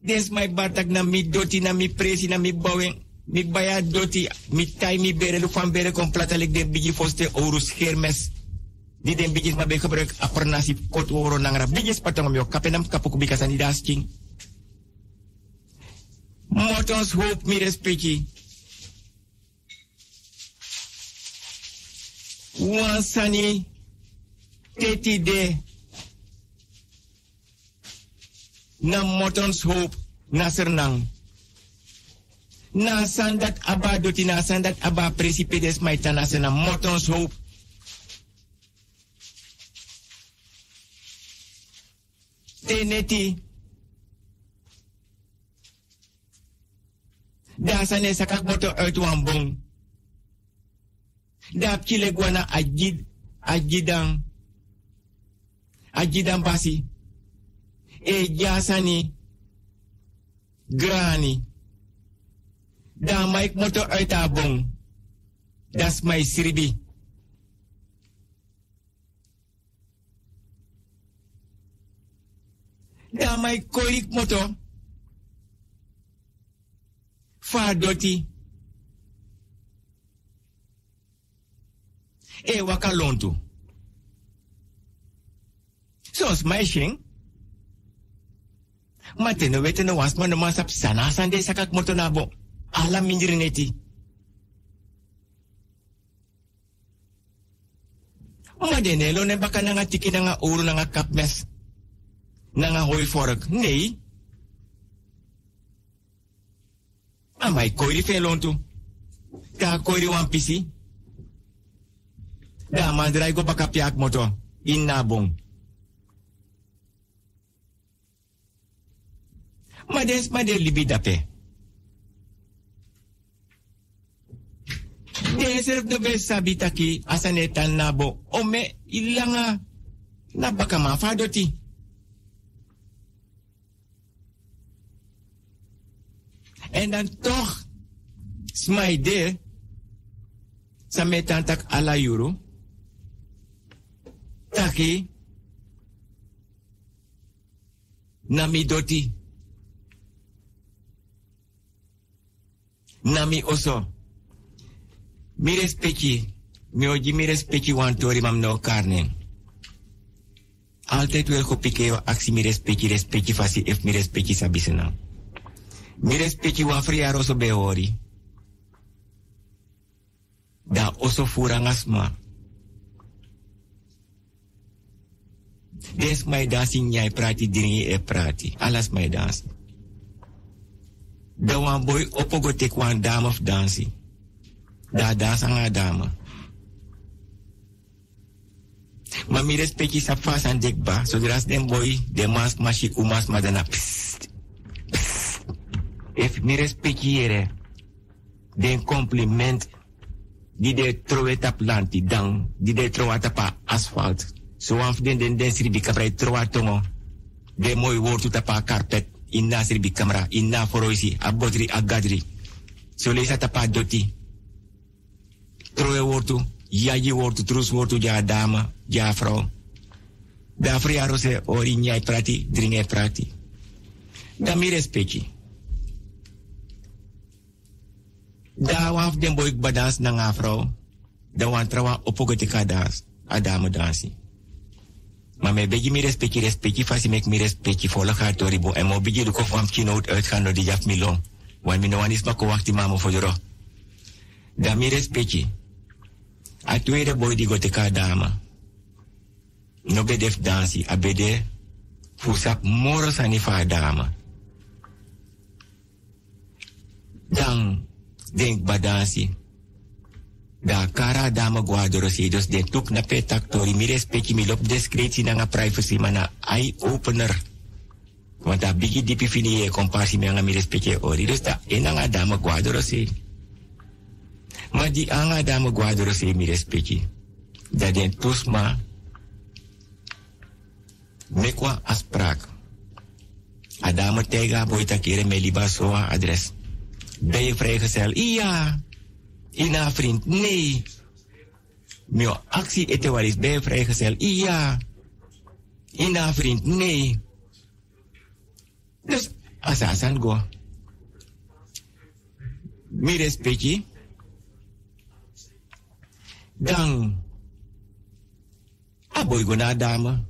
Des my batak na mi doti na mi presi na mi baweng. Mi baya doti mi tai mi bere lu fam bere kon platalek de bigi foste ourus hermes. di den bigis ma be kabre aparna si kot woro nangra bigis patang myo kapenam kapuku bikasan di king motons hope mi respecti wansani teti de na motons hope na nang na sandat aba doti na sandat aba presipe motons hope teneti. Daar zijn de zakakbotten uit Wambong. Dap kile guana ajid, ajidan. basi. E jasani. Grani. Daar maik motor uit Abong. Dat is sribi. da mai korik moto fa doti e waka lontu So smashing. shing ma tene wasman tene masap sana sande sakak moto nabo ala neti ma dene lo ne baka nanga tiki nanga nga nanga kapmes naar een fork Nee. amai koiri kooi ka koiri wan pisi, da die go bakapiak moto In nabong. ma des maar de libi dape. Deze de besta ki asanetan nabo. Ome ilanga. Nabakama fadoti. En dan toch, smaide, sametan tak ala juro, taki, nami doti, nami oso, mi respecti, mi oji mi respecti wantori mam no karnen. Altijd wel gepikewa actie mi respecti, respecti fasi, ef mi respecti sabisena. mi respecti wan fri a roso be oso fura ngasma des mai dansi nyai e prati diri e prati alas mai dansi da wan boy opogote tek dame of dansi da dansa a dama ma mi respecti sa fasan dek ba so dras den boy de mas mashi umas madana psst if mi respectiere den compliment di de troeta planti dan die de troata pa asfalt so wanf den den den sribi de troa tongo de moy wortu carpet inna bi kamera inna foroisi abodri agadri so lesa tapa doti troe wortu yaji wortu trus ja dama ja vrouw de friaro ori prati dringet prati da mi da wan fu den boy gba dans na nga fro da wan tra opogo te ka dans a dansi ma me beji mi respecti respecti fasi mek mi respecti fo la en tori bo e mo beji du ko fam keynote uitgaan no di jaf mi long wan mi no wan is ma ko wakti mamo fo joro da mi respecti a tweede boy di go te ka dama no be def dansi a be de fu sap moro sani dama dan deng badansi, Da kara dama guadoro dorosi dos den tuk na petak tori mi respecti mi lop deskreti na nga privacy mana eye opener. Wanta bigi dipi fini e komparsi mi anga mi respecti ori dos da ena nga dama guadoro dorosi. E. Ma di anga dama guadoro dorosi e mi respecti. Da den tus ma mekwa asprak. Adama tega boita kire meliba soa adres. Ben je vrijgezel? Ja. Ina vriend? Nee. Mio actie etewalis, ben je vrijgezel? Ja. Ina vriend? Nee. Dus, asa go. Mi respect. Dan. Aboy go na dama.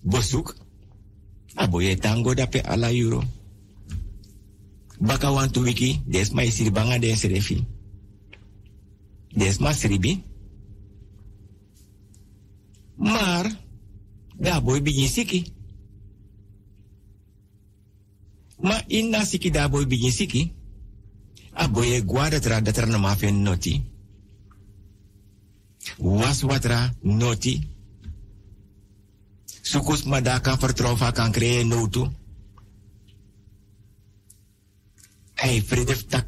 Bosuk. Aboy etango dape ala euro baka wantu wiki desma isiri banga den serefi desma sribi maar da boy bigi ma inna siki da boy bigi siki a ah, boy guada tra da tra noti was watra noti sukus madaka vertrouwen kan creëren notu Hey, Fredef Tak.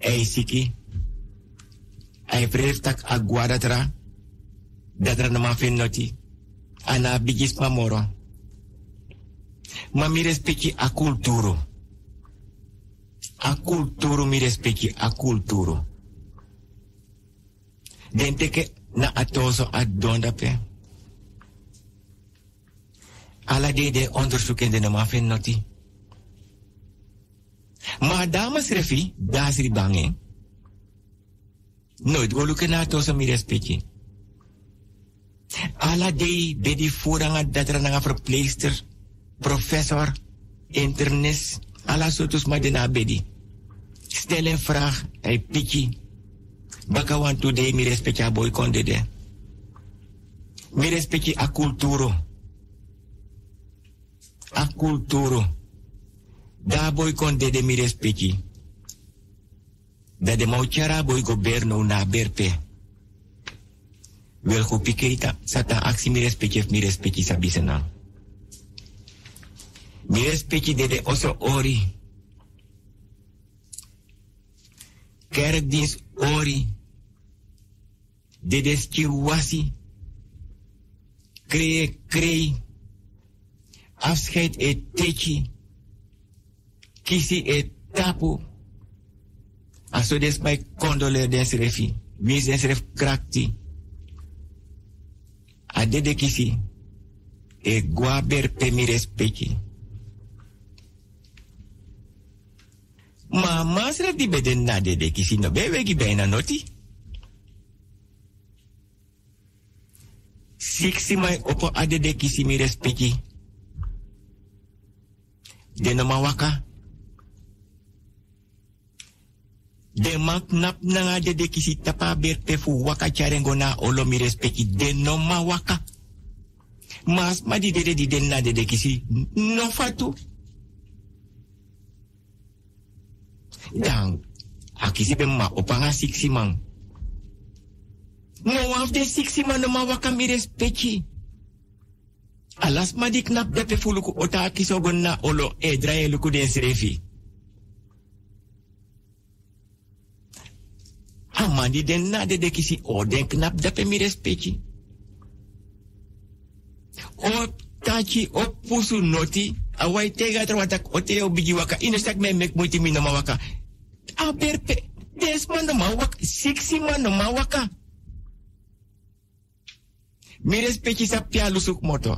Hey, Siki. Hey, Fredef Tak aguada tra. Dadra nama Ana bigis pamoro. Ma mi respecti a culturo. A culturo mi respecti a culturo. Dente che na atoso adonda pe. Alla de de onderzoek in nama Ma damas refi, dasri bange. Nooit goluke oh, na tosa mi respecti. Alla dei bedi foranga datra nanga verpleegster, professor, internist, alla sotus ma dena bedi. Stel een vraag, hij piki. Baka want today mi respecti a boy konde de. Mi respecti a culturo. A culturo. Da boy kon de mi respecti. Da de mauchara boy goberno na berpe. Wel go pikeita sata aksi mi respecti mi respecti sabisena. Mi respecti de oso ori. Kerkdienst ori. Dede wasi. Kree kree. Afscheid et techi kisi e tapu. Aso des mai kondole des Mis krakti. A dede kisi. E guaber pemi respeki. Ma masref di beden na dede kisi no bewegi bena noti. Siksi mai opo adede kisi mi respeki. Denoma mawaka. waka. de mak nap nanga de de kisi tapa ber pefu waka charengo na olo mi respecti de no ma waka. Mas ma di de di den na de de kisi no fatu. Dan akisi be ma opanga siksi mang. No waf de siksi man no ma waka mi respecti. Alas ma di knap de pefu luku ota akisogon na olo e draye luku den serefi. die den na de kisi o den knap dape mi respecti. O tachi o pusu noti awai tega watak o tele obigi waka inestak me mek moiti mi no mawaka. Aperpe, des man no mawaka, siksi man no mawaka. Mi respecti sa pia lusuk moto.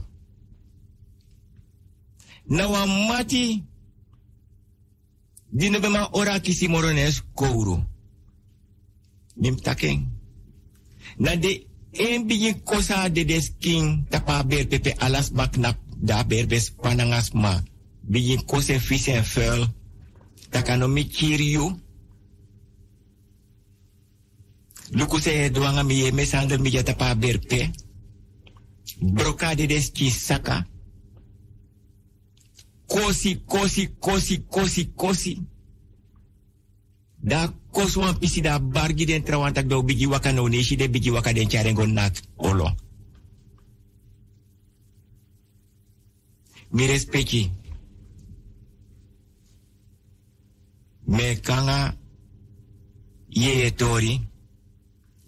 Na wa mati dinobema ora kisi morones kouru nim taken. Na de een beetje kosa de des king tapa berpepe alas baknap da berbes panangasma, ma. Bijin kose vis fel, vuil. Takano mi kiriu. Lukuse duanga mi yeme sander mi jata pa berpe. Brokade des kisaka. Kosi, kosi, kosi, kosi, kosi. da pisi da bargi den trawantak do bigi waka no neshi de bigi waka den charengo nak olo. Mi respecti. Me kanga yeye tori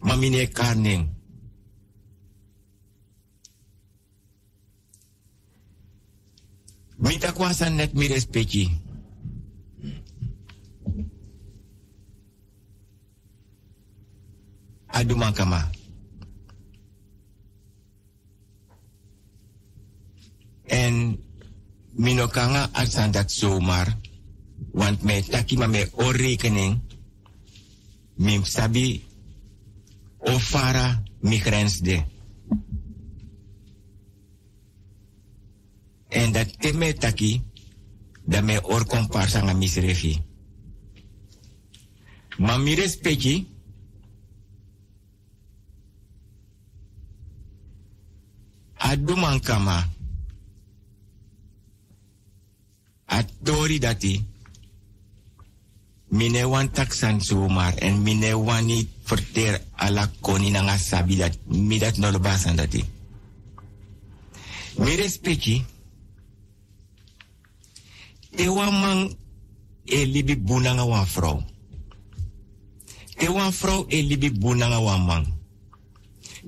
mamine karneng. Mita kwasan net mi respecti. adu makamah, En minokanga asandat dat want me taki ma ori kening, mim sabi ofara mi grens de. En dat teme taki, da me or komparsa nga misrefi. Ma mi respecti, Adumankama. kama dati mine wan taksan en mine wan niet ala koni nanga sabi dat mi dat nolo basan dati mi respecti te man e libi bu wan te e libi wan man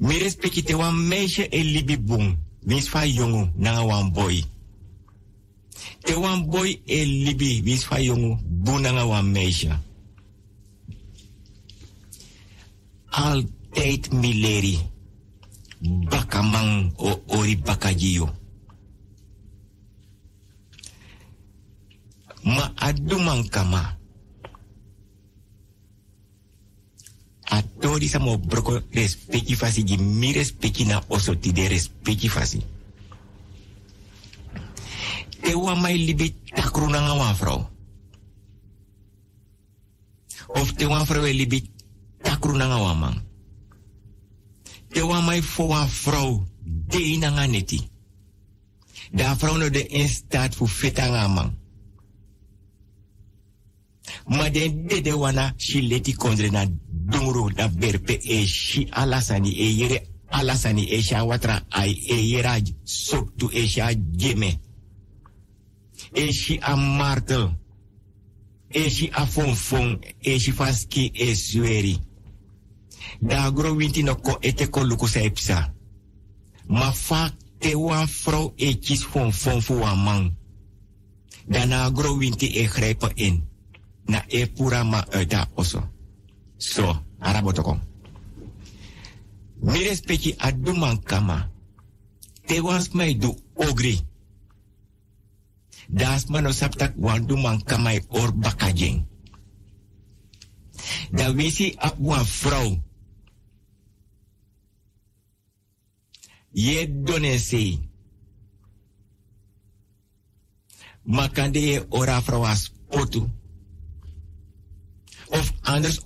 Mi respecte wan meisje e libi bun. Wins fa jongu boy. Te wan boy e libi wins fa nga bun na wan meisje. Altijd mileri. Bakamang o ori bakajiyo. Ma aduman kama. a sa samo broko respecti fasi di mi respecti na oso ti de respecti fasi te wan mai libi takru nanga wan Ofte of te wan e libi takru nanga wan man te wan mai fo wan de dei nga neti da frau no de instat staat fu fetanga man ma de de wana si leti kondre na Duro da berpe e shi alasani e yere alasani e sha watra ai e yera soktu e sha geme e shi a martel e shi a fonfon e shi faski e sueri da gro winti no ko ete ko luku e ma fa te wan fro e kis fonfon fu wan man dana gro winti e grijpen in na e pura ma uita e oso so arabotokon Mirespechi mi respeki kama te wans ogri das mano saptak wan duman man kama e or bakajeng da wisi wan ye done makande ye ora frau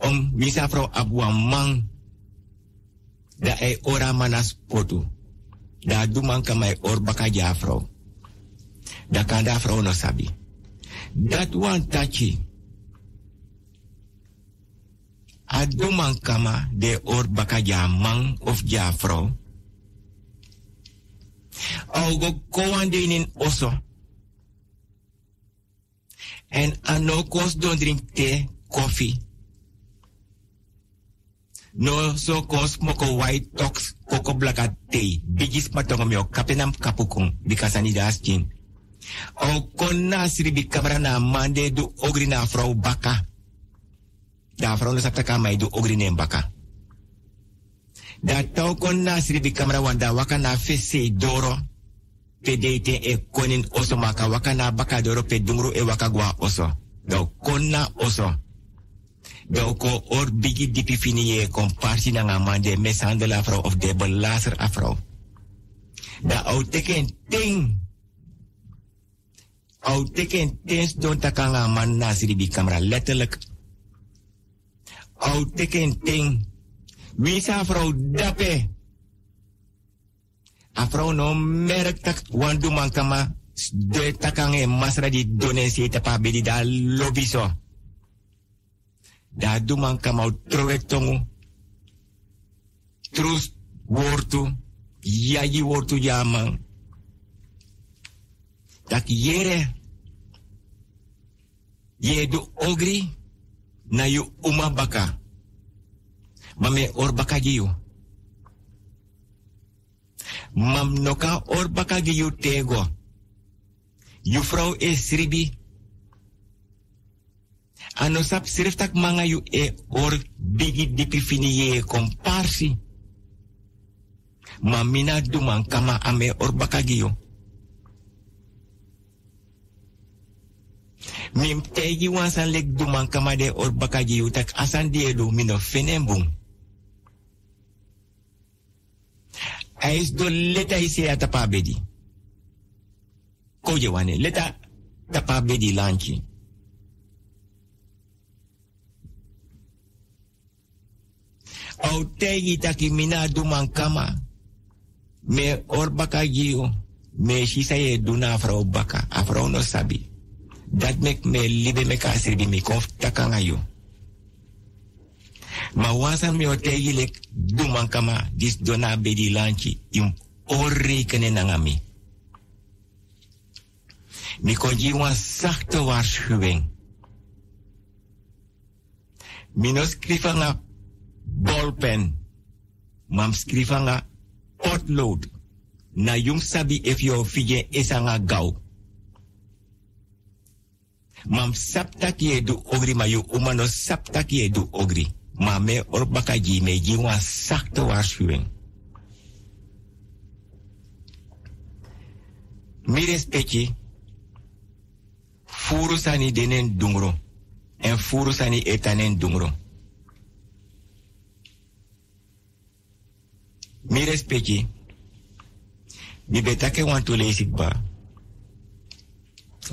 om misafro abua mang da e ora manas potu. Da du mang kama e or baka Da kanda afro no sabi. Dat wan tachi. A du kama de or baka of jafro. Augo kowan de inin oso. En anokos don drink tea, coffee. No so kos moko white tox koko blaka te Bigis matong mio kapenam kapukong need daskin. O konna siri bikamara na mande du ogrina na afro baka. Da fro no sapta kama du ogri baka. Da to konna siri bikamara wanda waka na fese doro. pedete e konin oso maka waka na baka doro pedungru e waka gwa oso. Da konna oso. donc or bigi dipi fini ye kon parti nanga mande mesande la afro of de belaser afro da au teken ting au teken tens don takanga aman nasiri bi kamera letterlijk au teken ting wisa afro dape afro no merk tak wandu mankama de takange masra di donesi tapa bedi da lobiso da man kam trowe trus wortu yagi wortu yaman tak yere yedu ogri na yu uma baka mame or baka giyu mam noka or baka giyu tego Juffrouw is esribi ano sap sirif tak manga yu e or bigi dipifini ye komparsi. Ma mina duman kama ame or bakagiyo. Mim tegi wansan lek duman kama de or bakagiyo tak asan diedu mino fenembung. Ais do leta isi atapa bedi. Koje leta tapa bedi lanchi. au tegi taki mina dumankama. me orbaka giyo me shisa ye duna afrau baka afrau no sabi dat mek me libe me ka sribi mi takanga yo ma wasan me o tegi lek dumankama dis dona bedi lanchi im orri nangami mi mi konji wan zachte waarschuwing mi no bolpen. Mam skrifanga portload. Na yung sabi if your fige esanga gau. Mam sapta ogri ma umano sapta ogri. Mame orbakaji orbaka me jiwa wan sakte Mi denen dungro en furu etanen dungro. mi respecti mi ben takke want to lees ik ba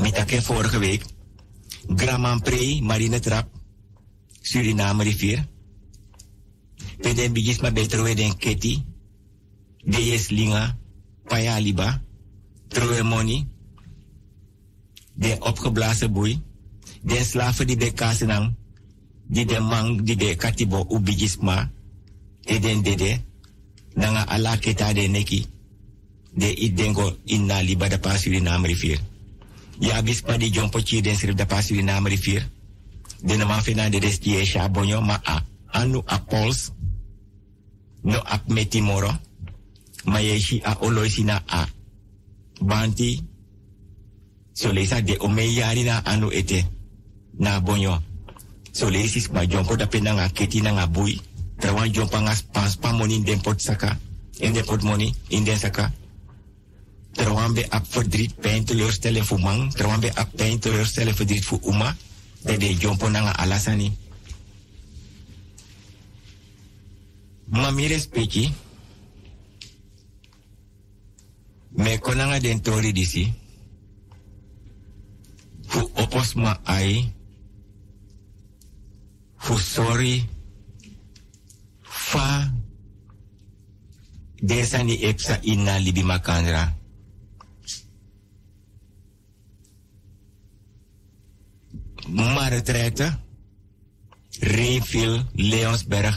mi vorige week Graman Pre, Marine Trap, Suriname rivier. Peden bijis ma den Keti, DS Linga, Payaliba, trowe Moni, de opgeblazen boei, de slaven die de kasenang, die de mang, die de katibo ubijisma, eden dede, nanga ala ketade neki de iddengo inna liba da pasuri na amri fir ya bis padi jompo chi den sirif da pasuri na amri fir de na mafina de des die sha bonyo ma a anu a pols no ap moro ma yeshi a oloisina a banti so lesa de omeyari na anu ete na bonyo so lesis ma jompo da penanga keti na ngabui They want jump and pas pa money in den pot saka. In den pot money in den saka. They want be up verdriet, pijn, teleurstelling voor man. They want be up pijn, teleurstelling, verdriet voor oma. Dat de jump on nga alasani. Mami respecti. Me konanga den tori disi. Fu opos ma ai. Fu sorry fa desani epsa ina libi makandra. Maar retraite, Leonsberg,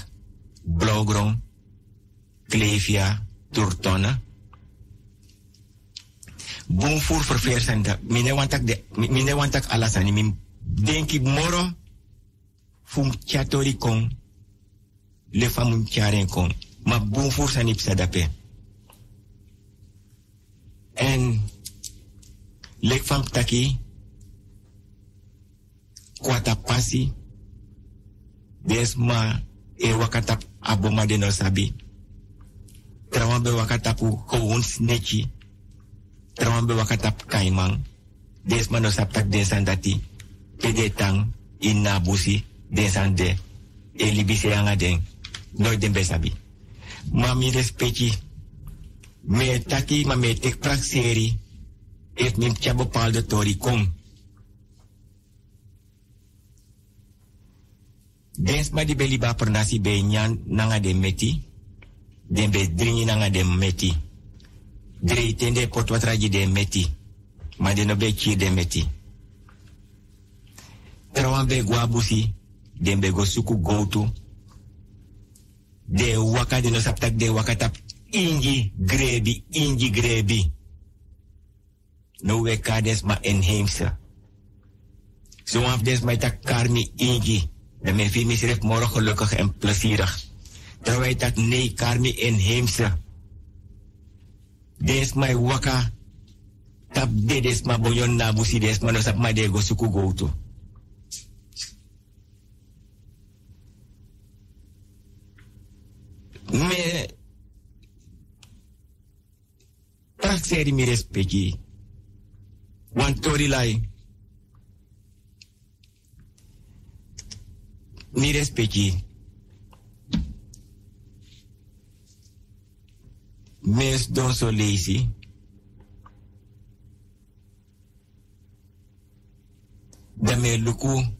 Blogron, Klevia, bon Boom zijn dat. Mine wantak de, mine wantak alasani. Min denki moro, Fung chatori le famu tiaren kon. Ma bon voor zijn En lek taki kwata pasi desma e wakatap aboma de no sabi. Trawan be wakatapu gewoon snechi. Trawan be wakatap kaimang. no saptak densan dati. Pedetang inabusi desande de. libise yangaden. den nooit den besabi ma mi respecti me taki ma me tek prakseri et mi tja de tori kom Dens ma di beli ba pernasi be nyan nanga de meti den be dringi nanga de meti drei tende pot watraji de meti ma de no be kir de meti trawan be gwabusi den be go suku de wakadi no saptak de tap ingi grebi ingi grebi no weka en enheemse so af ma tak karmi ingi de me fi misref moro gelukkig en plezierig terwijl dat nee karmi des desma waka tap de desma boyon nabusi desma no sap ma de go suku go Mais takseri mi respecti. Wan tori lai. Mi respecti. Mes don so lazy. Dame luku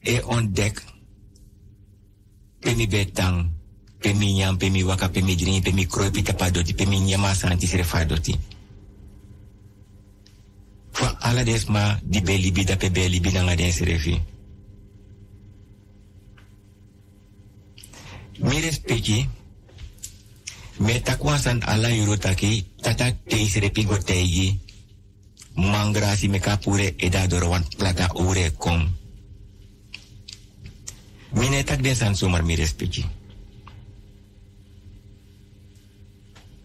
e on deck. pemi betang pemi nyam pemi waka pemi jering pemi kroy pita padoti pemi nyama santi sere fadoti fa ala desma di beli bida pe belibi nanga den sere fi mi respeki me takwa san ala tata tei sere pigo teigi mangrasi me kapure eda dorawan plata ure kong Mine e takden san sumar mi respecti.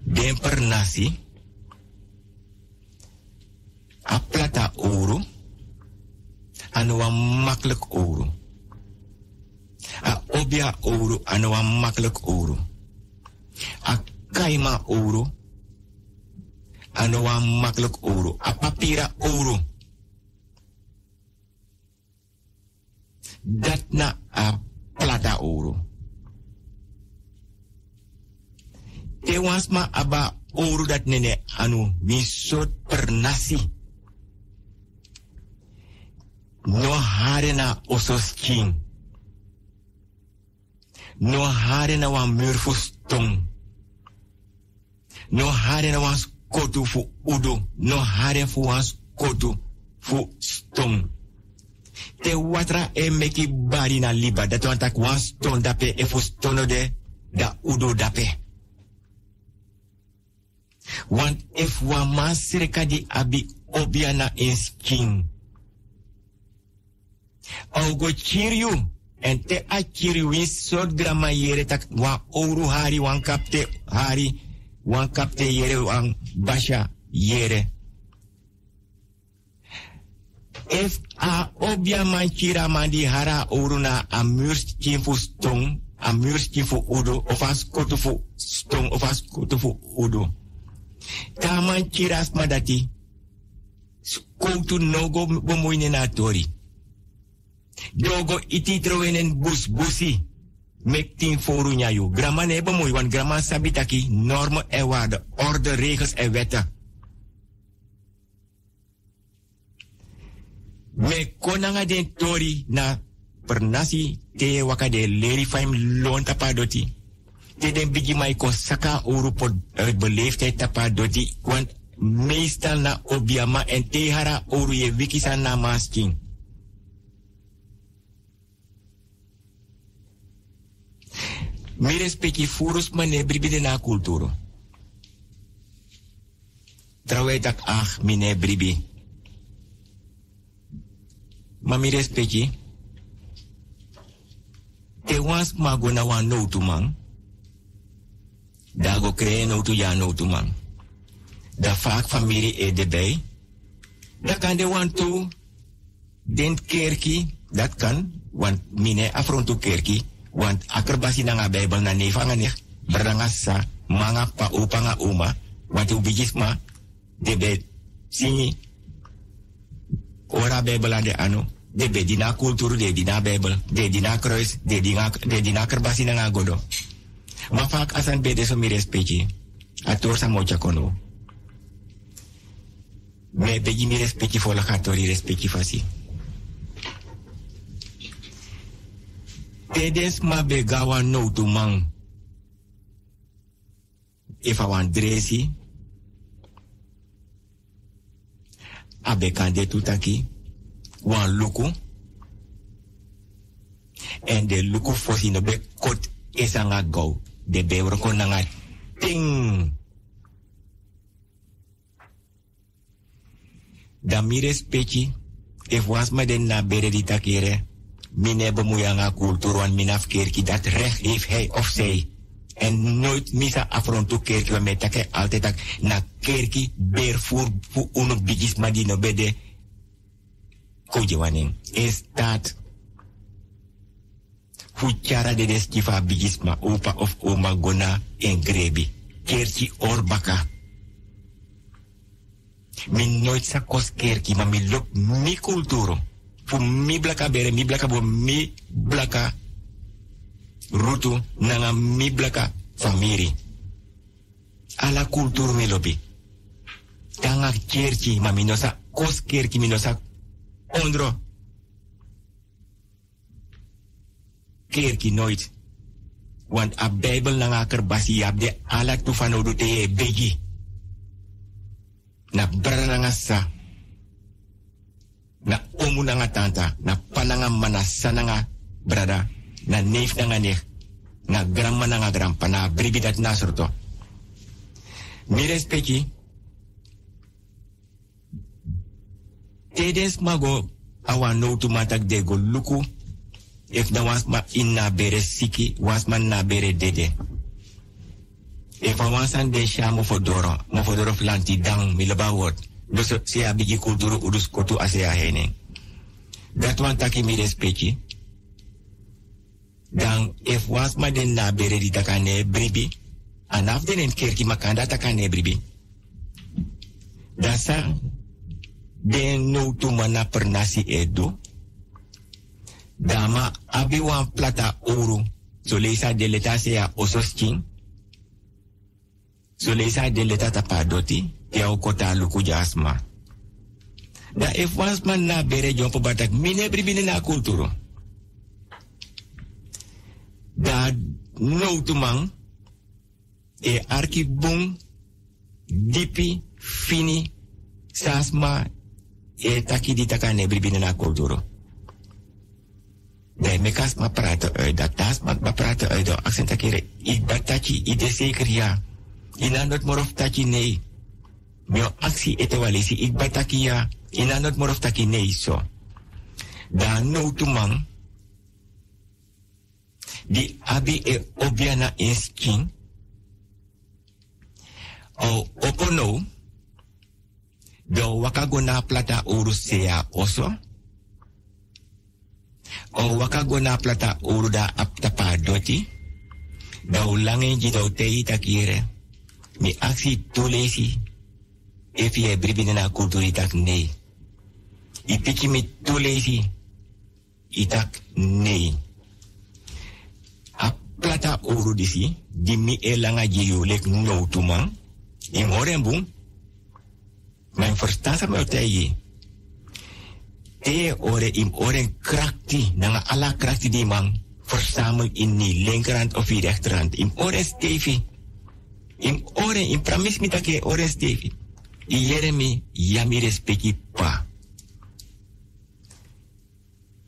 Den per nasi a plata ouro anu maklek maklek ouro. A obia ouro anu maklek maklek ouro. A kaima ouro anu wan maklek ouro. A papira ouro. dat na a plata oro. Te ma aba oro dat nene anu misot per nasi. No hare osos king. No hare na wan murfus No hare na wan fu udo. No hare fu wan fu stong te watra e meki bari na liba dat wantak tak wan ston dape e fu stono de da udo dape want if wan man di abi obiana na en skin au go en te a is sot grama yere tak wan ouru hari wan kapte hari wan kapte yere wan basha yere a obia obviamente mandi hara uruna amurs kinfu stong, amurs kinfu ofas kotufu stong, ofas kotufu udu Taman kiras madati, koutu nogo bomoine na tori. Dogo iti trowenen bus busi, mektin foru nyayu. Grama ne bomoi, want gramma sabitaki, norma e waarden, orde, regels e wetten. me konanga den tori na pernasi te waka de leri faim loon tapa doti. Te den bigi mai kon saka oru po uh, eh, beleefdheid tapa doti. Want meestal na obiama en te hara oru ye na masking. Mi respecti furus mane bribide na kulturo. Trawet dat ah mine bribi. Mami speki. Te wans go na wan no da go kreye no tu ya no man Da fak familie e de bay Da kan de wan tu. Den kerki. Dat kan. Want mine afrontu kerki. Want akrabasi na nga bijbel na nefangan ya. Berangasa. Manga pa nga uma. Want ma, De bed. Sini. Ora bijbel ade anu. de bedina kulturu de dina bijbel de dina kruis de dina de dina kerbasi na godo ma fak asan bede so mi respecti ator sa mocha kono me beji mi respecti fo la katori respecti fasi Tedes ma begawa no tumang. If I want dressy, abe kande tutaki. taki wan luku en de luku fosi no be kot esa nga go de be roko na ting da mi respecti e was me den na bere di takere mine kultur nga kulturu an mina kerki dat recht heeft hij of zij en nooit misa afrontu kerki wa metake altijd tak na kerki berfur voor uno bigis madino bede kojewani is that fucara de deskifa ma upa of oma gona en grebi kerki orbaka min nooit sa kos kerki ma mi lok mi kulturo fu mi blaka bere mi blaka bo mi blaka rutu nanga mi blaka famiri ala kulturo mi lobi tanga kerki ma mi nosa kos kerki mi nosa Ondro. Kerki nooit. Want a Bijbel lang basi ab de alak tu van odo te beji. Na braranga sa. Eh, na omu nga tanta. Na pananga manasa nga brada. Na neef nga neef. Na grandma nga grandpa. Na bribidat nasorto. Mi respecti. teden smago awa notu matak go luku ef na wasma in na bere siki wasma na bere dede ef a wansan de sha mofodoro mofodoro flanti dan mi milaba wot doso se a bigi kulturu udus kotu ase a hene dat wan taki mi respeki dan ef wasma den na bere di taka ne bribi anaf den en kerki makanda taka ne bribi dan sa den noutu mana per edu. Dama abi wan plata ouro. So leisa de leta se ya ososkin. So leisa de leta doti Ya kota luku jasma. Da if na bere jompo batak mine na kulturo. Da noutu E arki bung dipi fini sasma e taki di taka nebri binnen na kodoro. Nee, me kas ma praten uit dat tas, ma, ma praten e uit dat accent takere. I dat taki, i de zeker ja. I landot morof taki nee. Mio actie etewalisi, i bataki ja. I landot morof taki nee so. Da no tumang Di abi e obiana e king, O opono do waka na plata ouro sea oso o waka na plata Uruda da aptapa doti dau ji dau tei takire mi aksi tulesi efi e bribine na kulturi tak nei i piki mi tulesi i nei a plata ouro disi di mi e langa jiyu lek nou tuman horen Men verstaat me je. Te ore im ore krakti nanga ala krakti di man versamen in die linkerhand of die rechterhand. Im ore stevi. Im ore im pramis mi take ore stevi. I jeremi yami respecti pa.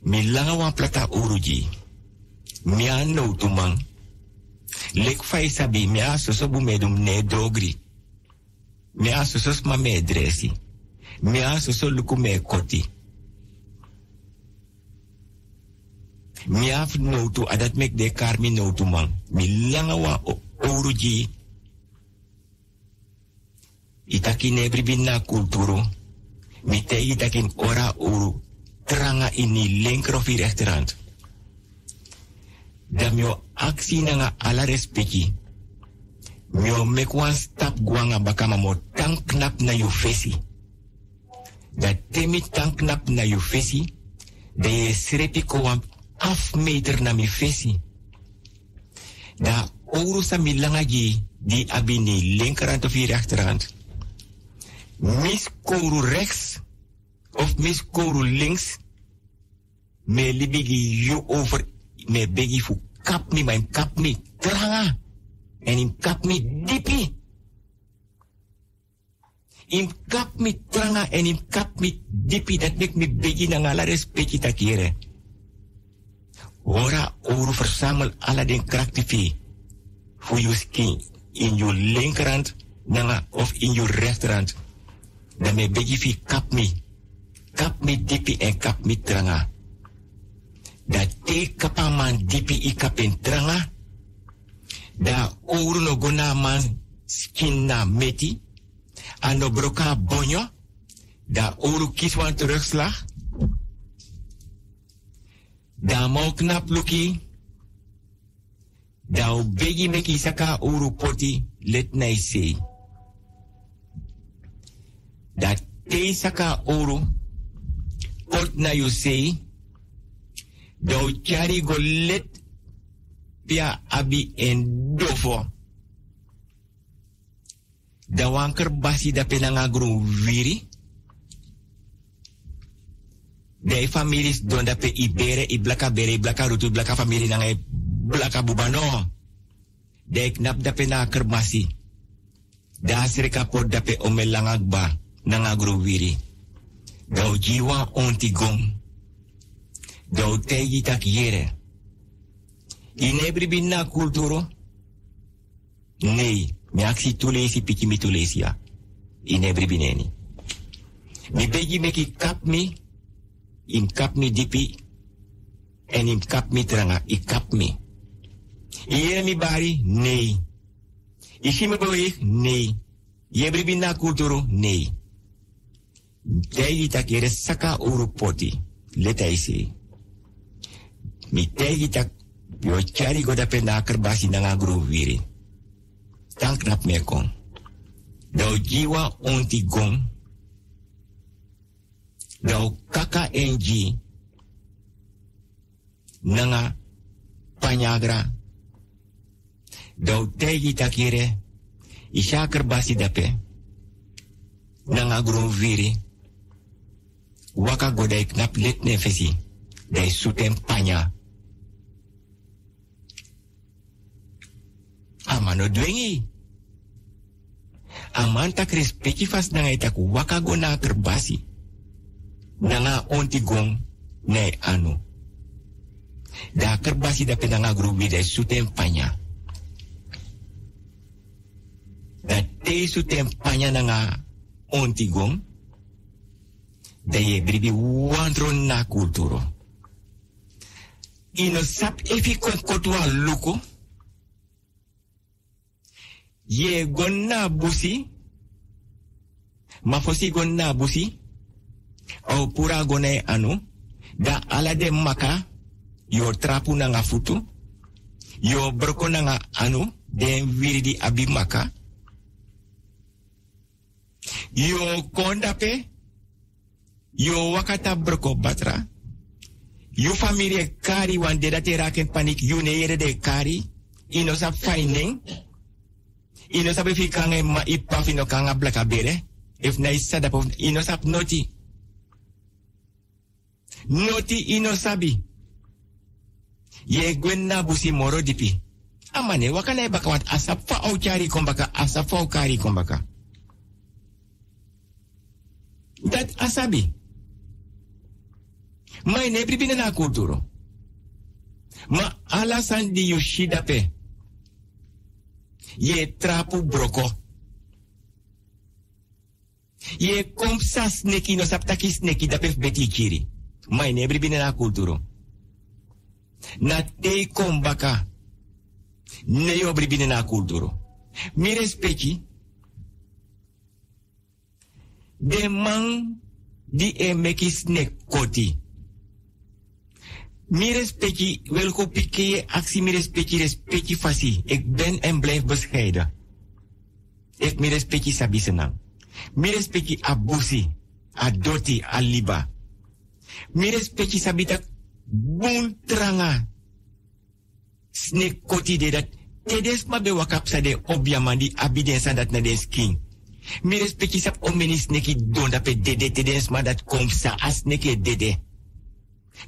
Mi langa wan plata uruji. Mi an tu man. Lek fai sabi mi aso sobu medum ne dogri mi a soso sma mi e dresi mi a soso luku mi e koti mi a fu noutu a dati meki de e kari mi noutu man mi langa wan gi nebri bin na kulturu mi te i taki ora ouru tranga ini lengkro fi rechterant dan aksi nanga ala respeki will make stap step guanga bakama mo knap na jufesi. Dat temi tank knap na jufesi. fesi, de je srepi meter na mi fesi. Da orusa mi langa di abini linkerhand of je rechterhand. Mis koru rechts of mis koru links, me libigi you over me begi fu kap mi, mijn kap mi, tranga. En in kap mi dipi. Im kap mi tranga en in kap mi dipi. Dat nek mi begi na ngalares peki takire. Ora oru verzamel ala den kraktifi. Voor je skin. In jouw linkerhand nanga of in jouw restaurant, Dan me begi fi kap mi. Kap mi dipi en kap mi tranga. Dat te kapaman dipi i kapen tranga da Uru no gona man skin na meti, aan de broka bonjo, da oru kiswan terugslag, da mo knap luki, da begi meki saka poti let na Da te saka oru pot na say da chari go let pia abi en dofo. Da wanker basi da pena ngagrun viri. Dei familis don da pe ibere, iblaka bere, iblaka rutu, iblaka famili nangai iblaka bubano. Dei knap da pena basi. Da asreka por da pe omelanga gba nanga viri. Da jiwa ontigong. Da utegi tak yere. inebri bin kulturo? Nee, mi aksi tulesi piki mi tulesi ya. Inebri bineni. Mi begi meki kap mi, in kap mi dipi, en in kap mi tranga, i kap mi. mi bari? Nee. Isi mi beweeg? Nee. Yebri na kulturo? Nee. Dei tak yere saka urupoti. Leta isi. Mi dei yo cari goda dape basi na ngagro wiri tank nap mekong dau jiwa onti gong dau kaka enji nanga panyagra dau tegi takire isha basi dape Nang agro wirin. waka go dai knap let nefesi dai suten panya amano Aman Amanta respeki fas nanga itaku wakago na kerbasi. Nanga onti gong ne anu. Da kerbasi da penanga grubi da suten panya. Da te suten panya nanga onti gong. Da ye bribi wandro na kulturo. Ino sap efi kon kotua luko. Luko. ye gonna busi mafosi gonna busi o pura gone anu da ala de maka yo trapu nanga futu yo broko nanga anu den viridi abi maka yo kondape yo wakata broko batra yo familie kari wan de raken panik yo de kari inosa finding ino sabi fi kanga ma ipa fi no kanga blaka bere. If na isa dapo ino sab noti. Noti ino sabi. Ye gwen na busi moro dipi. Amane wakana e baka want asafa au chari kombaka asafa au kari kombaka. Dat asabi. Mai ne pribine na kulturo. Ma ala san di pe. Je trapu broko. Je kompsa sneki no saptaki sneki da pef beti kiri. Mai nebri bine na kulturo. Na tei kombaka. Ne obri bine na kulturo. Mi respecti. De man di emekisnek koti mi respectie Pike je actie, mi respectie respectie fasi. Ik ben en blijf bescheiden. Ik mi respectie sabisenang. Mi respectie abusi, adoti, aliba. Mi respectie sabitak bun Snek koti de dat tedes ma be wakap sa de obyamandi abiden dat na den skin. Mi respectie sap omeni sneki donda pe dede tedes ma dat kom sa as dede.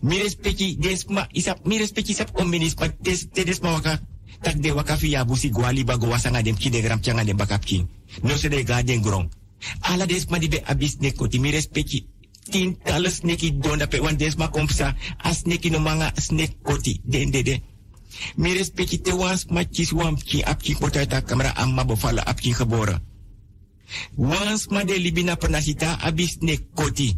Mires peki desma isap mires peki sap om minis pa des te ma waka. Tak de waka fi ya busi bago wasanga dem ki de gram changa dem No se de ga grong. Ala desma di be abis ne koti mires peki tin talas neki donda pe wan desma kompsa as neki no manga snek koti den de de. Mires te wans ma chis wam ki ap ki kamera amma bofala ap ki gebora. Wans ma de libina penasita abis ne koti.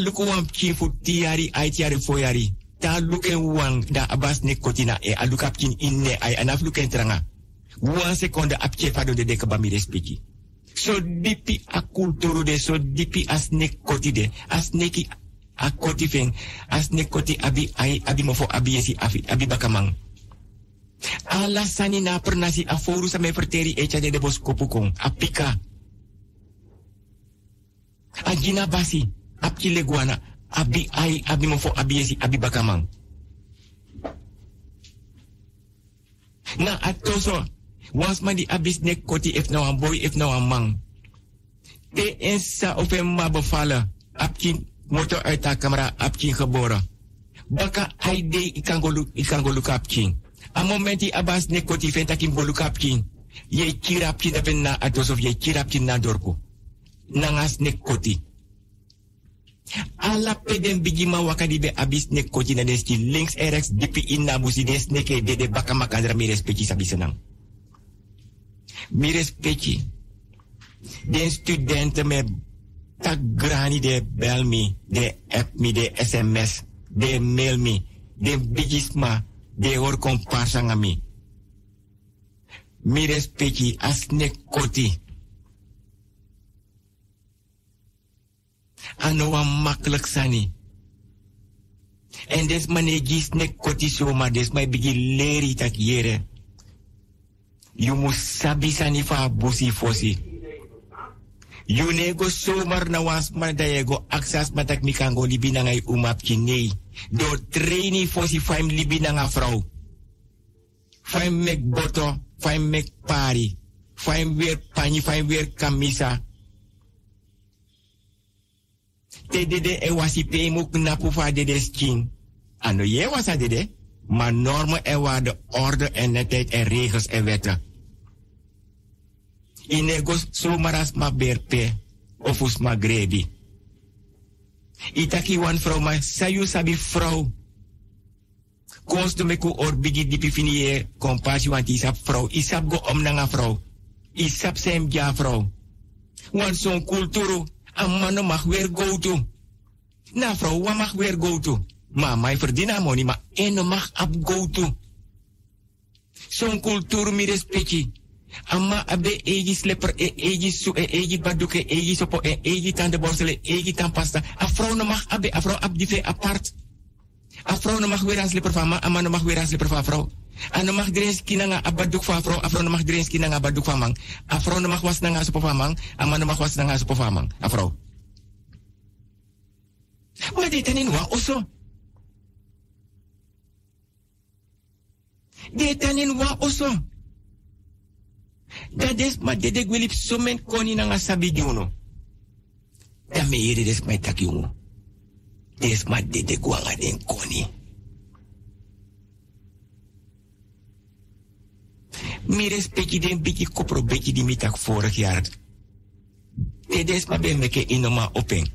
luku wan kiifu foyari aytiyaari foyaari taaluken wan da abas ne kotina e aluka apkin inne ay anafluken tranga wan sekonda apke fado de de bami respeki so dipi a kulturu de so dipi a sne koti de a sneki a koti fen a koti abi ay abi mofo abi yesi afi abi bakamang ala sani na pernasi a foru me perteri e chade de bos kopukon apika a gina basi Abi leguana abi ai abi mofo abi yesi abi bakamang. Na atoso once man di abis nek koti ef nou boy ef nou man. Te ensa of en ma bevalen motor uit camera apti geboren. Baka aide ikangolu ikangolu kapkin. A momenti abas nek koti fentakin bolu kapkin. Ye kirapkin epen na atosof ye kirapkin na dorko. Nangas nek koti. ala peden bijima wakadi be abis ne koji na desti links erex dipi inna busi des neke dede baka makadra mi respecti sabi senang. Mi respecti. Den student me tak grani de bel mi, de app mi, de sms, de mail mi, de bigisma, de hor komparsa mi. Mi respecti as ne koti. ano wat makkelijk sani. En des mane gis ne koti soma des mai bigi leri tak yere. You must sabi sani fa busi fosi. You ne nou go somar na wans man da go aksas matak mikango libi na ngay umap Do traini fosi faim libi na nga frau. Faim mek boto, faim mek pari. Faim weer pani, faim weer kamisa te dede e wasi pe e mu na pufa dede skin. Ano je wasa dede, maar normen en waarden, orde en netheid en regels en wetten. Inegos somaras ma berpe, ofus ma grebi. Itaki wan vrouw, maar sayu sabi vrouw. Kostu meku orbigi dipi fini e compassie, want isab vrouw. Isap go nanga vrouw. Isap sem ja vrouw. Want zo'n culturo. Amma no mag weer go to. Na vrouw mag weer go to. Maar mij verdienen money, maar één nou mag up go to. Zo'n cultuur mi respecti. Amma abe egi slepper, e egi su, e egi baduk, e egi sopo, e egi e egi tandpasta. pasta. no mag abe, afro vrouw ab apart. Afro nomah no mag weras le perfa ama no mag weras le perfa fro mag kina nga abaduk fa Afro a fro no mag kina nga abaduk famang, Afro nomah fro no mag was na nga so fa ama no mag was na nga so fa tenin wa oso de wa oso dades madede ma dede gwelip sumen koni na nga sabi giuno da me yere des ma itak yuno des ma dede gwanga den koni. Mi respecti den biki kopro beki di mitak vorig jaar. De des ma ben meke inoma open.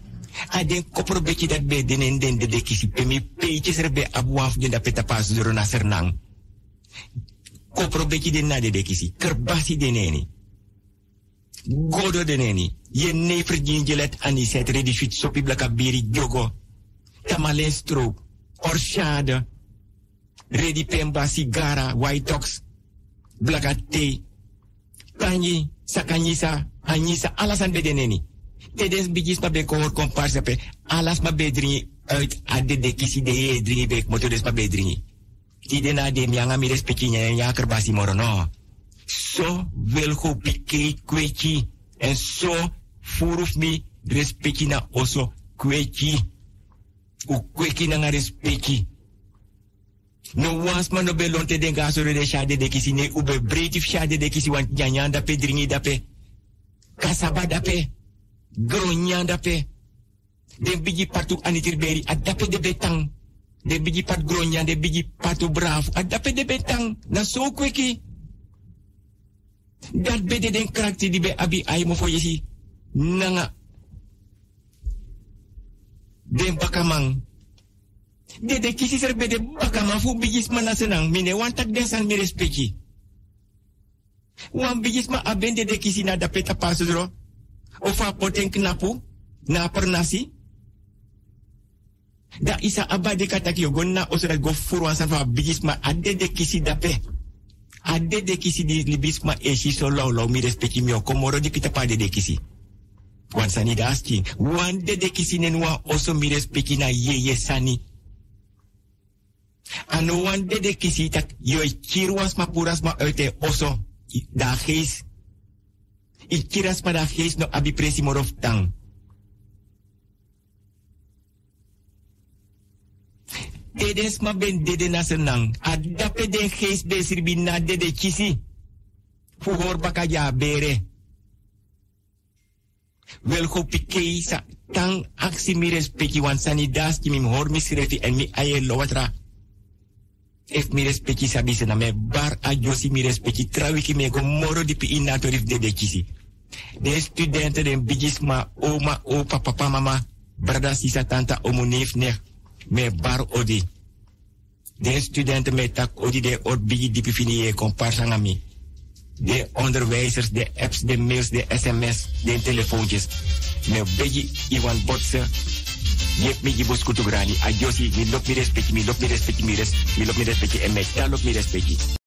A den kopro beki dat be den en den dede kisi pe mi peitjes er be abuaf den da peta pas duro na sernang. Kopro beki den na dede kisi. Kerbasi deneni. Godo deneni. Je never jelet ani set redi fit sopi blaka biri jogo. Tamalestro, orchade, Redi Pemba, Sigara, ox, Blagate, Kanyi, Sakanyisa, Anyisa, alles aan bedeneni. Tedes bijis ma bekoor hoor alles ma bedringi uit ade de kisi de ye bek moto des ma bedringi. Tide na de mianga mi respecti kerbasi morono. So wil go pike kweki en so furuf mi respecti oso kweki. U kweki nanga respeki no was ma no den ga de shade nou nou de kisi ne ube bretif shade de kisi wan nyanyan pe dringi pe. kasaba dape gronyan dape den bigi patu anitir beri adape de betang de biji pat gronyan de bigi patu bravo adape de betang na so kweki dat bede den karakter di be abi aimo fo yesi nanga de bakamang de de kisi serbe de bakamang fu bigis mana senang mine wantak den san mi respeki wan bigis ma aben de de kisi na da peta pasudro o fa poten knapu na pernasi da isa abadi kataki na o osora go furu ansan fa bigis ma ade de kisi dape ade de kisi di libis ma eshi so lo mi respeki mi o komoro di kita pa de de kisi wan sani da aski wan dede kisinen oso mi respeki na yeye sani an wan de kisi tak yo e ma puras ma oso da geis I kiras ma da geis no abi presi moro fu ben dede na sen nan geis kisi Fuhor bere wel sa tang aksi mi respecti wan Sanidas das ki mi mi srefi en mi aye lowatra ef mi respecti na me bar a josi mi trawiki me go moro dipi in torif de kisi de studenten den bigis ma oma opa papa mama brada sisa tanta omu neef me bar odi de studenten me tak odi de ot bigi dipi fini e komparsa de onderwijzers, de apps, de mails, de sms, de telefoontjes. Me begi Iwan botsen. Je me je bus kutugrani. Adiosi, mi lop mi respecti, mi lop mi respecti, mi res, mi lop mi respecti, en mij, lop mi respecti.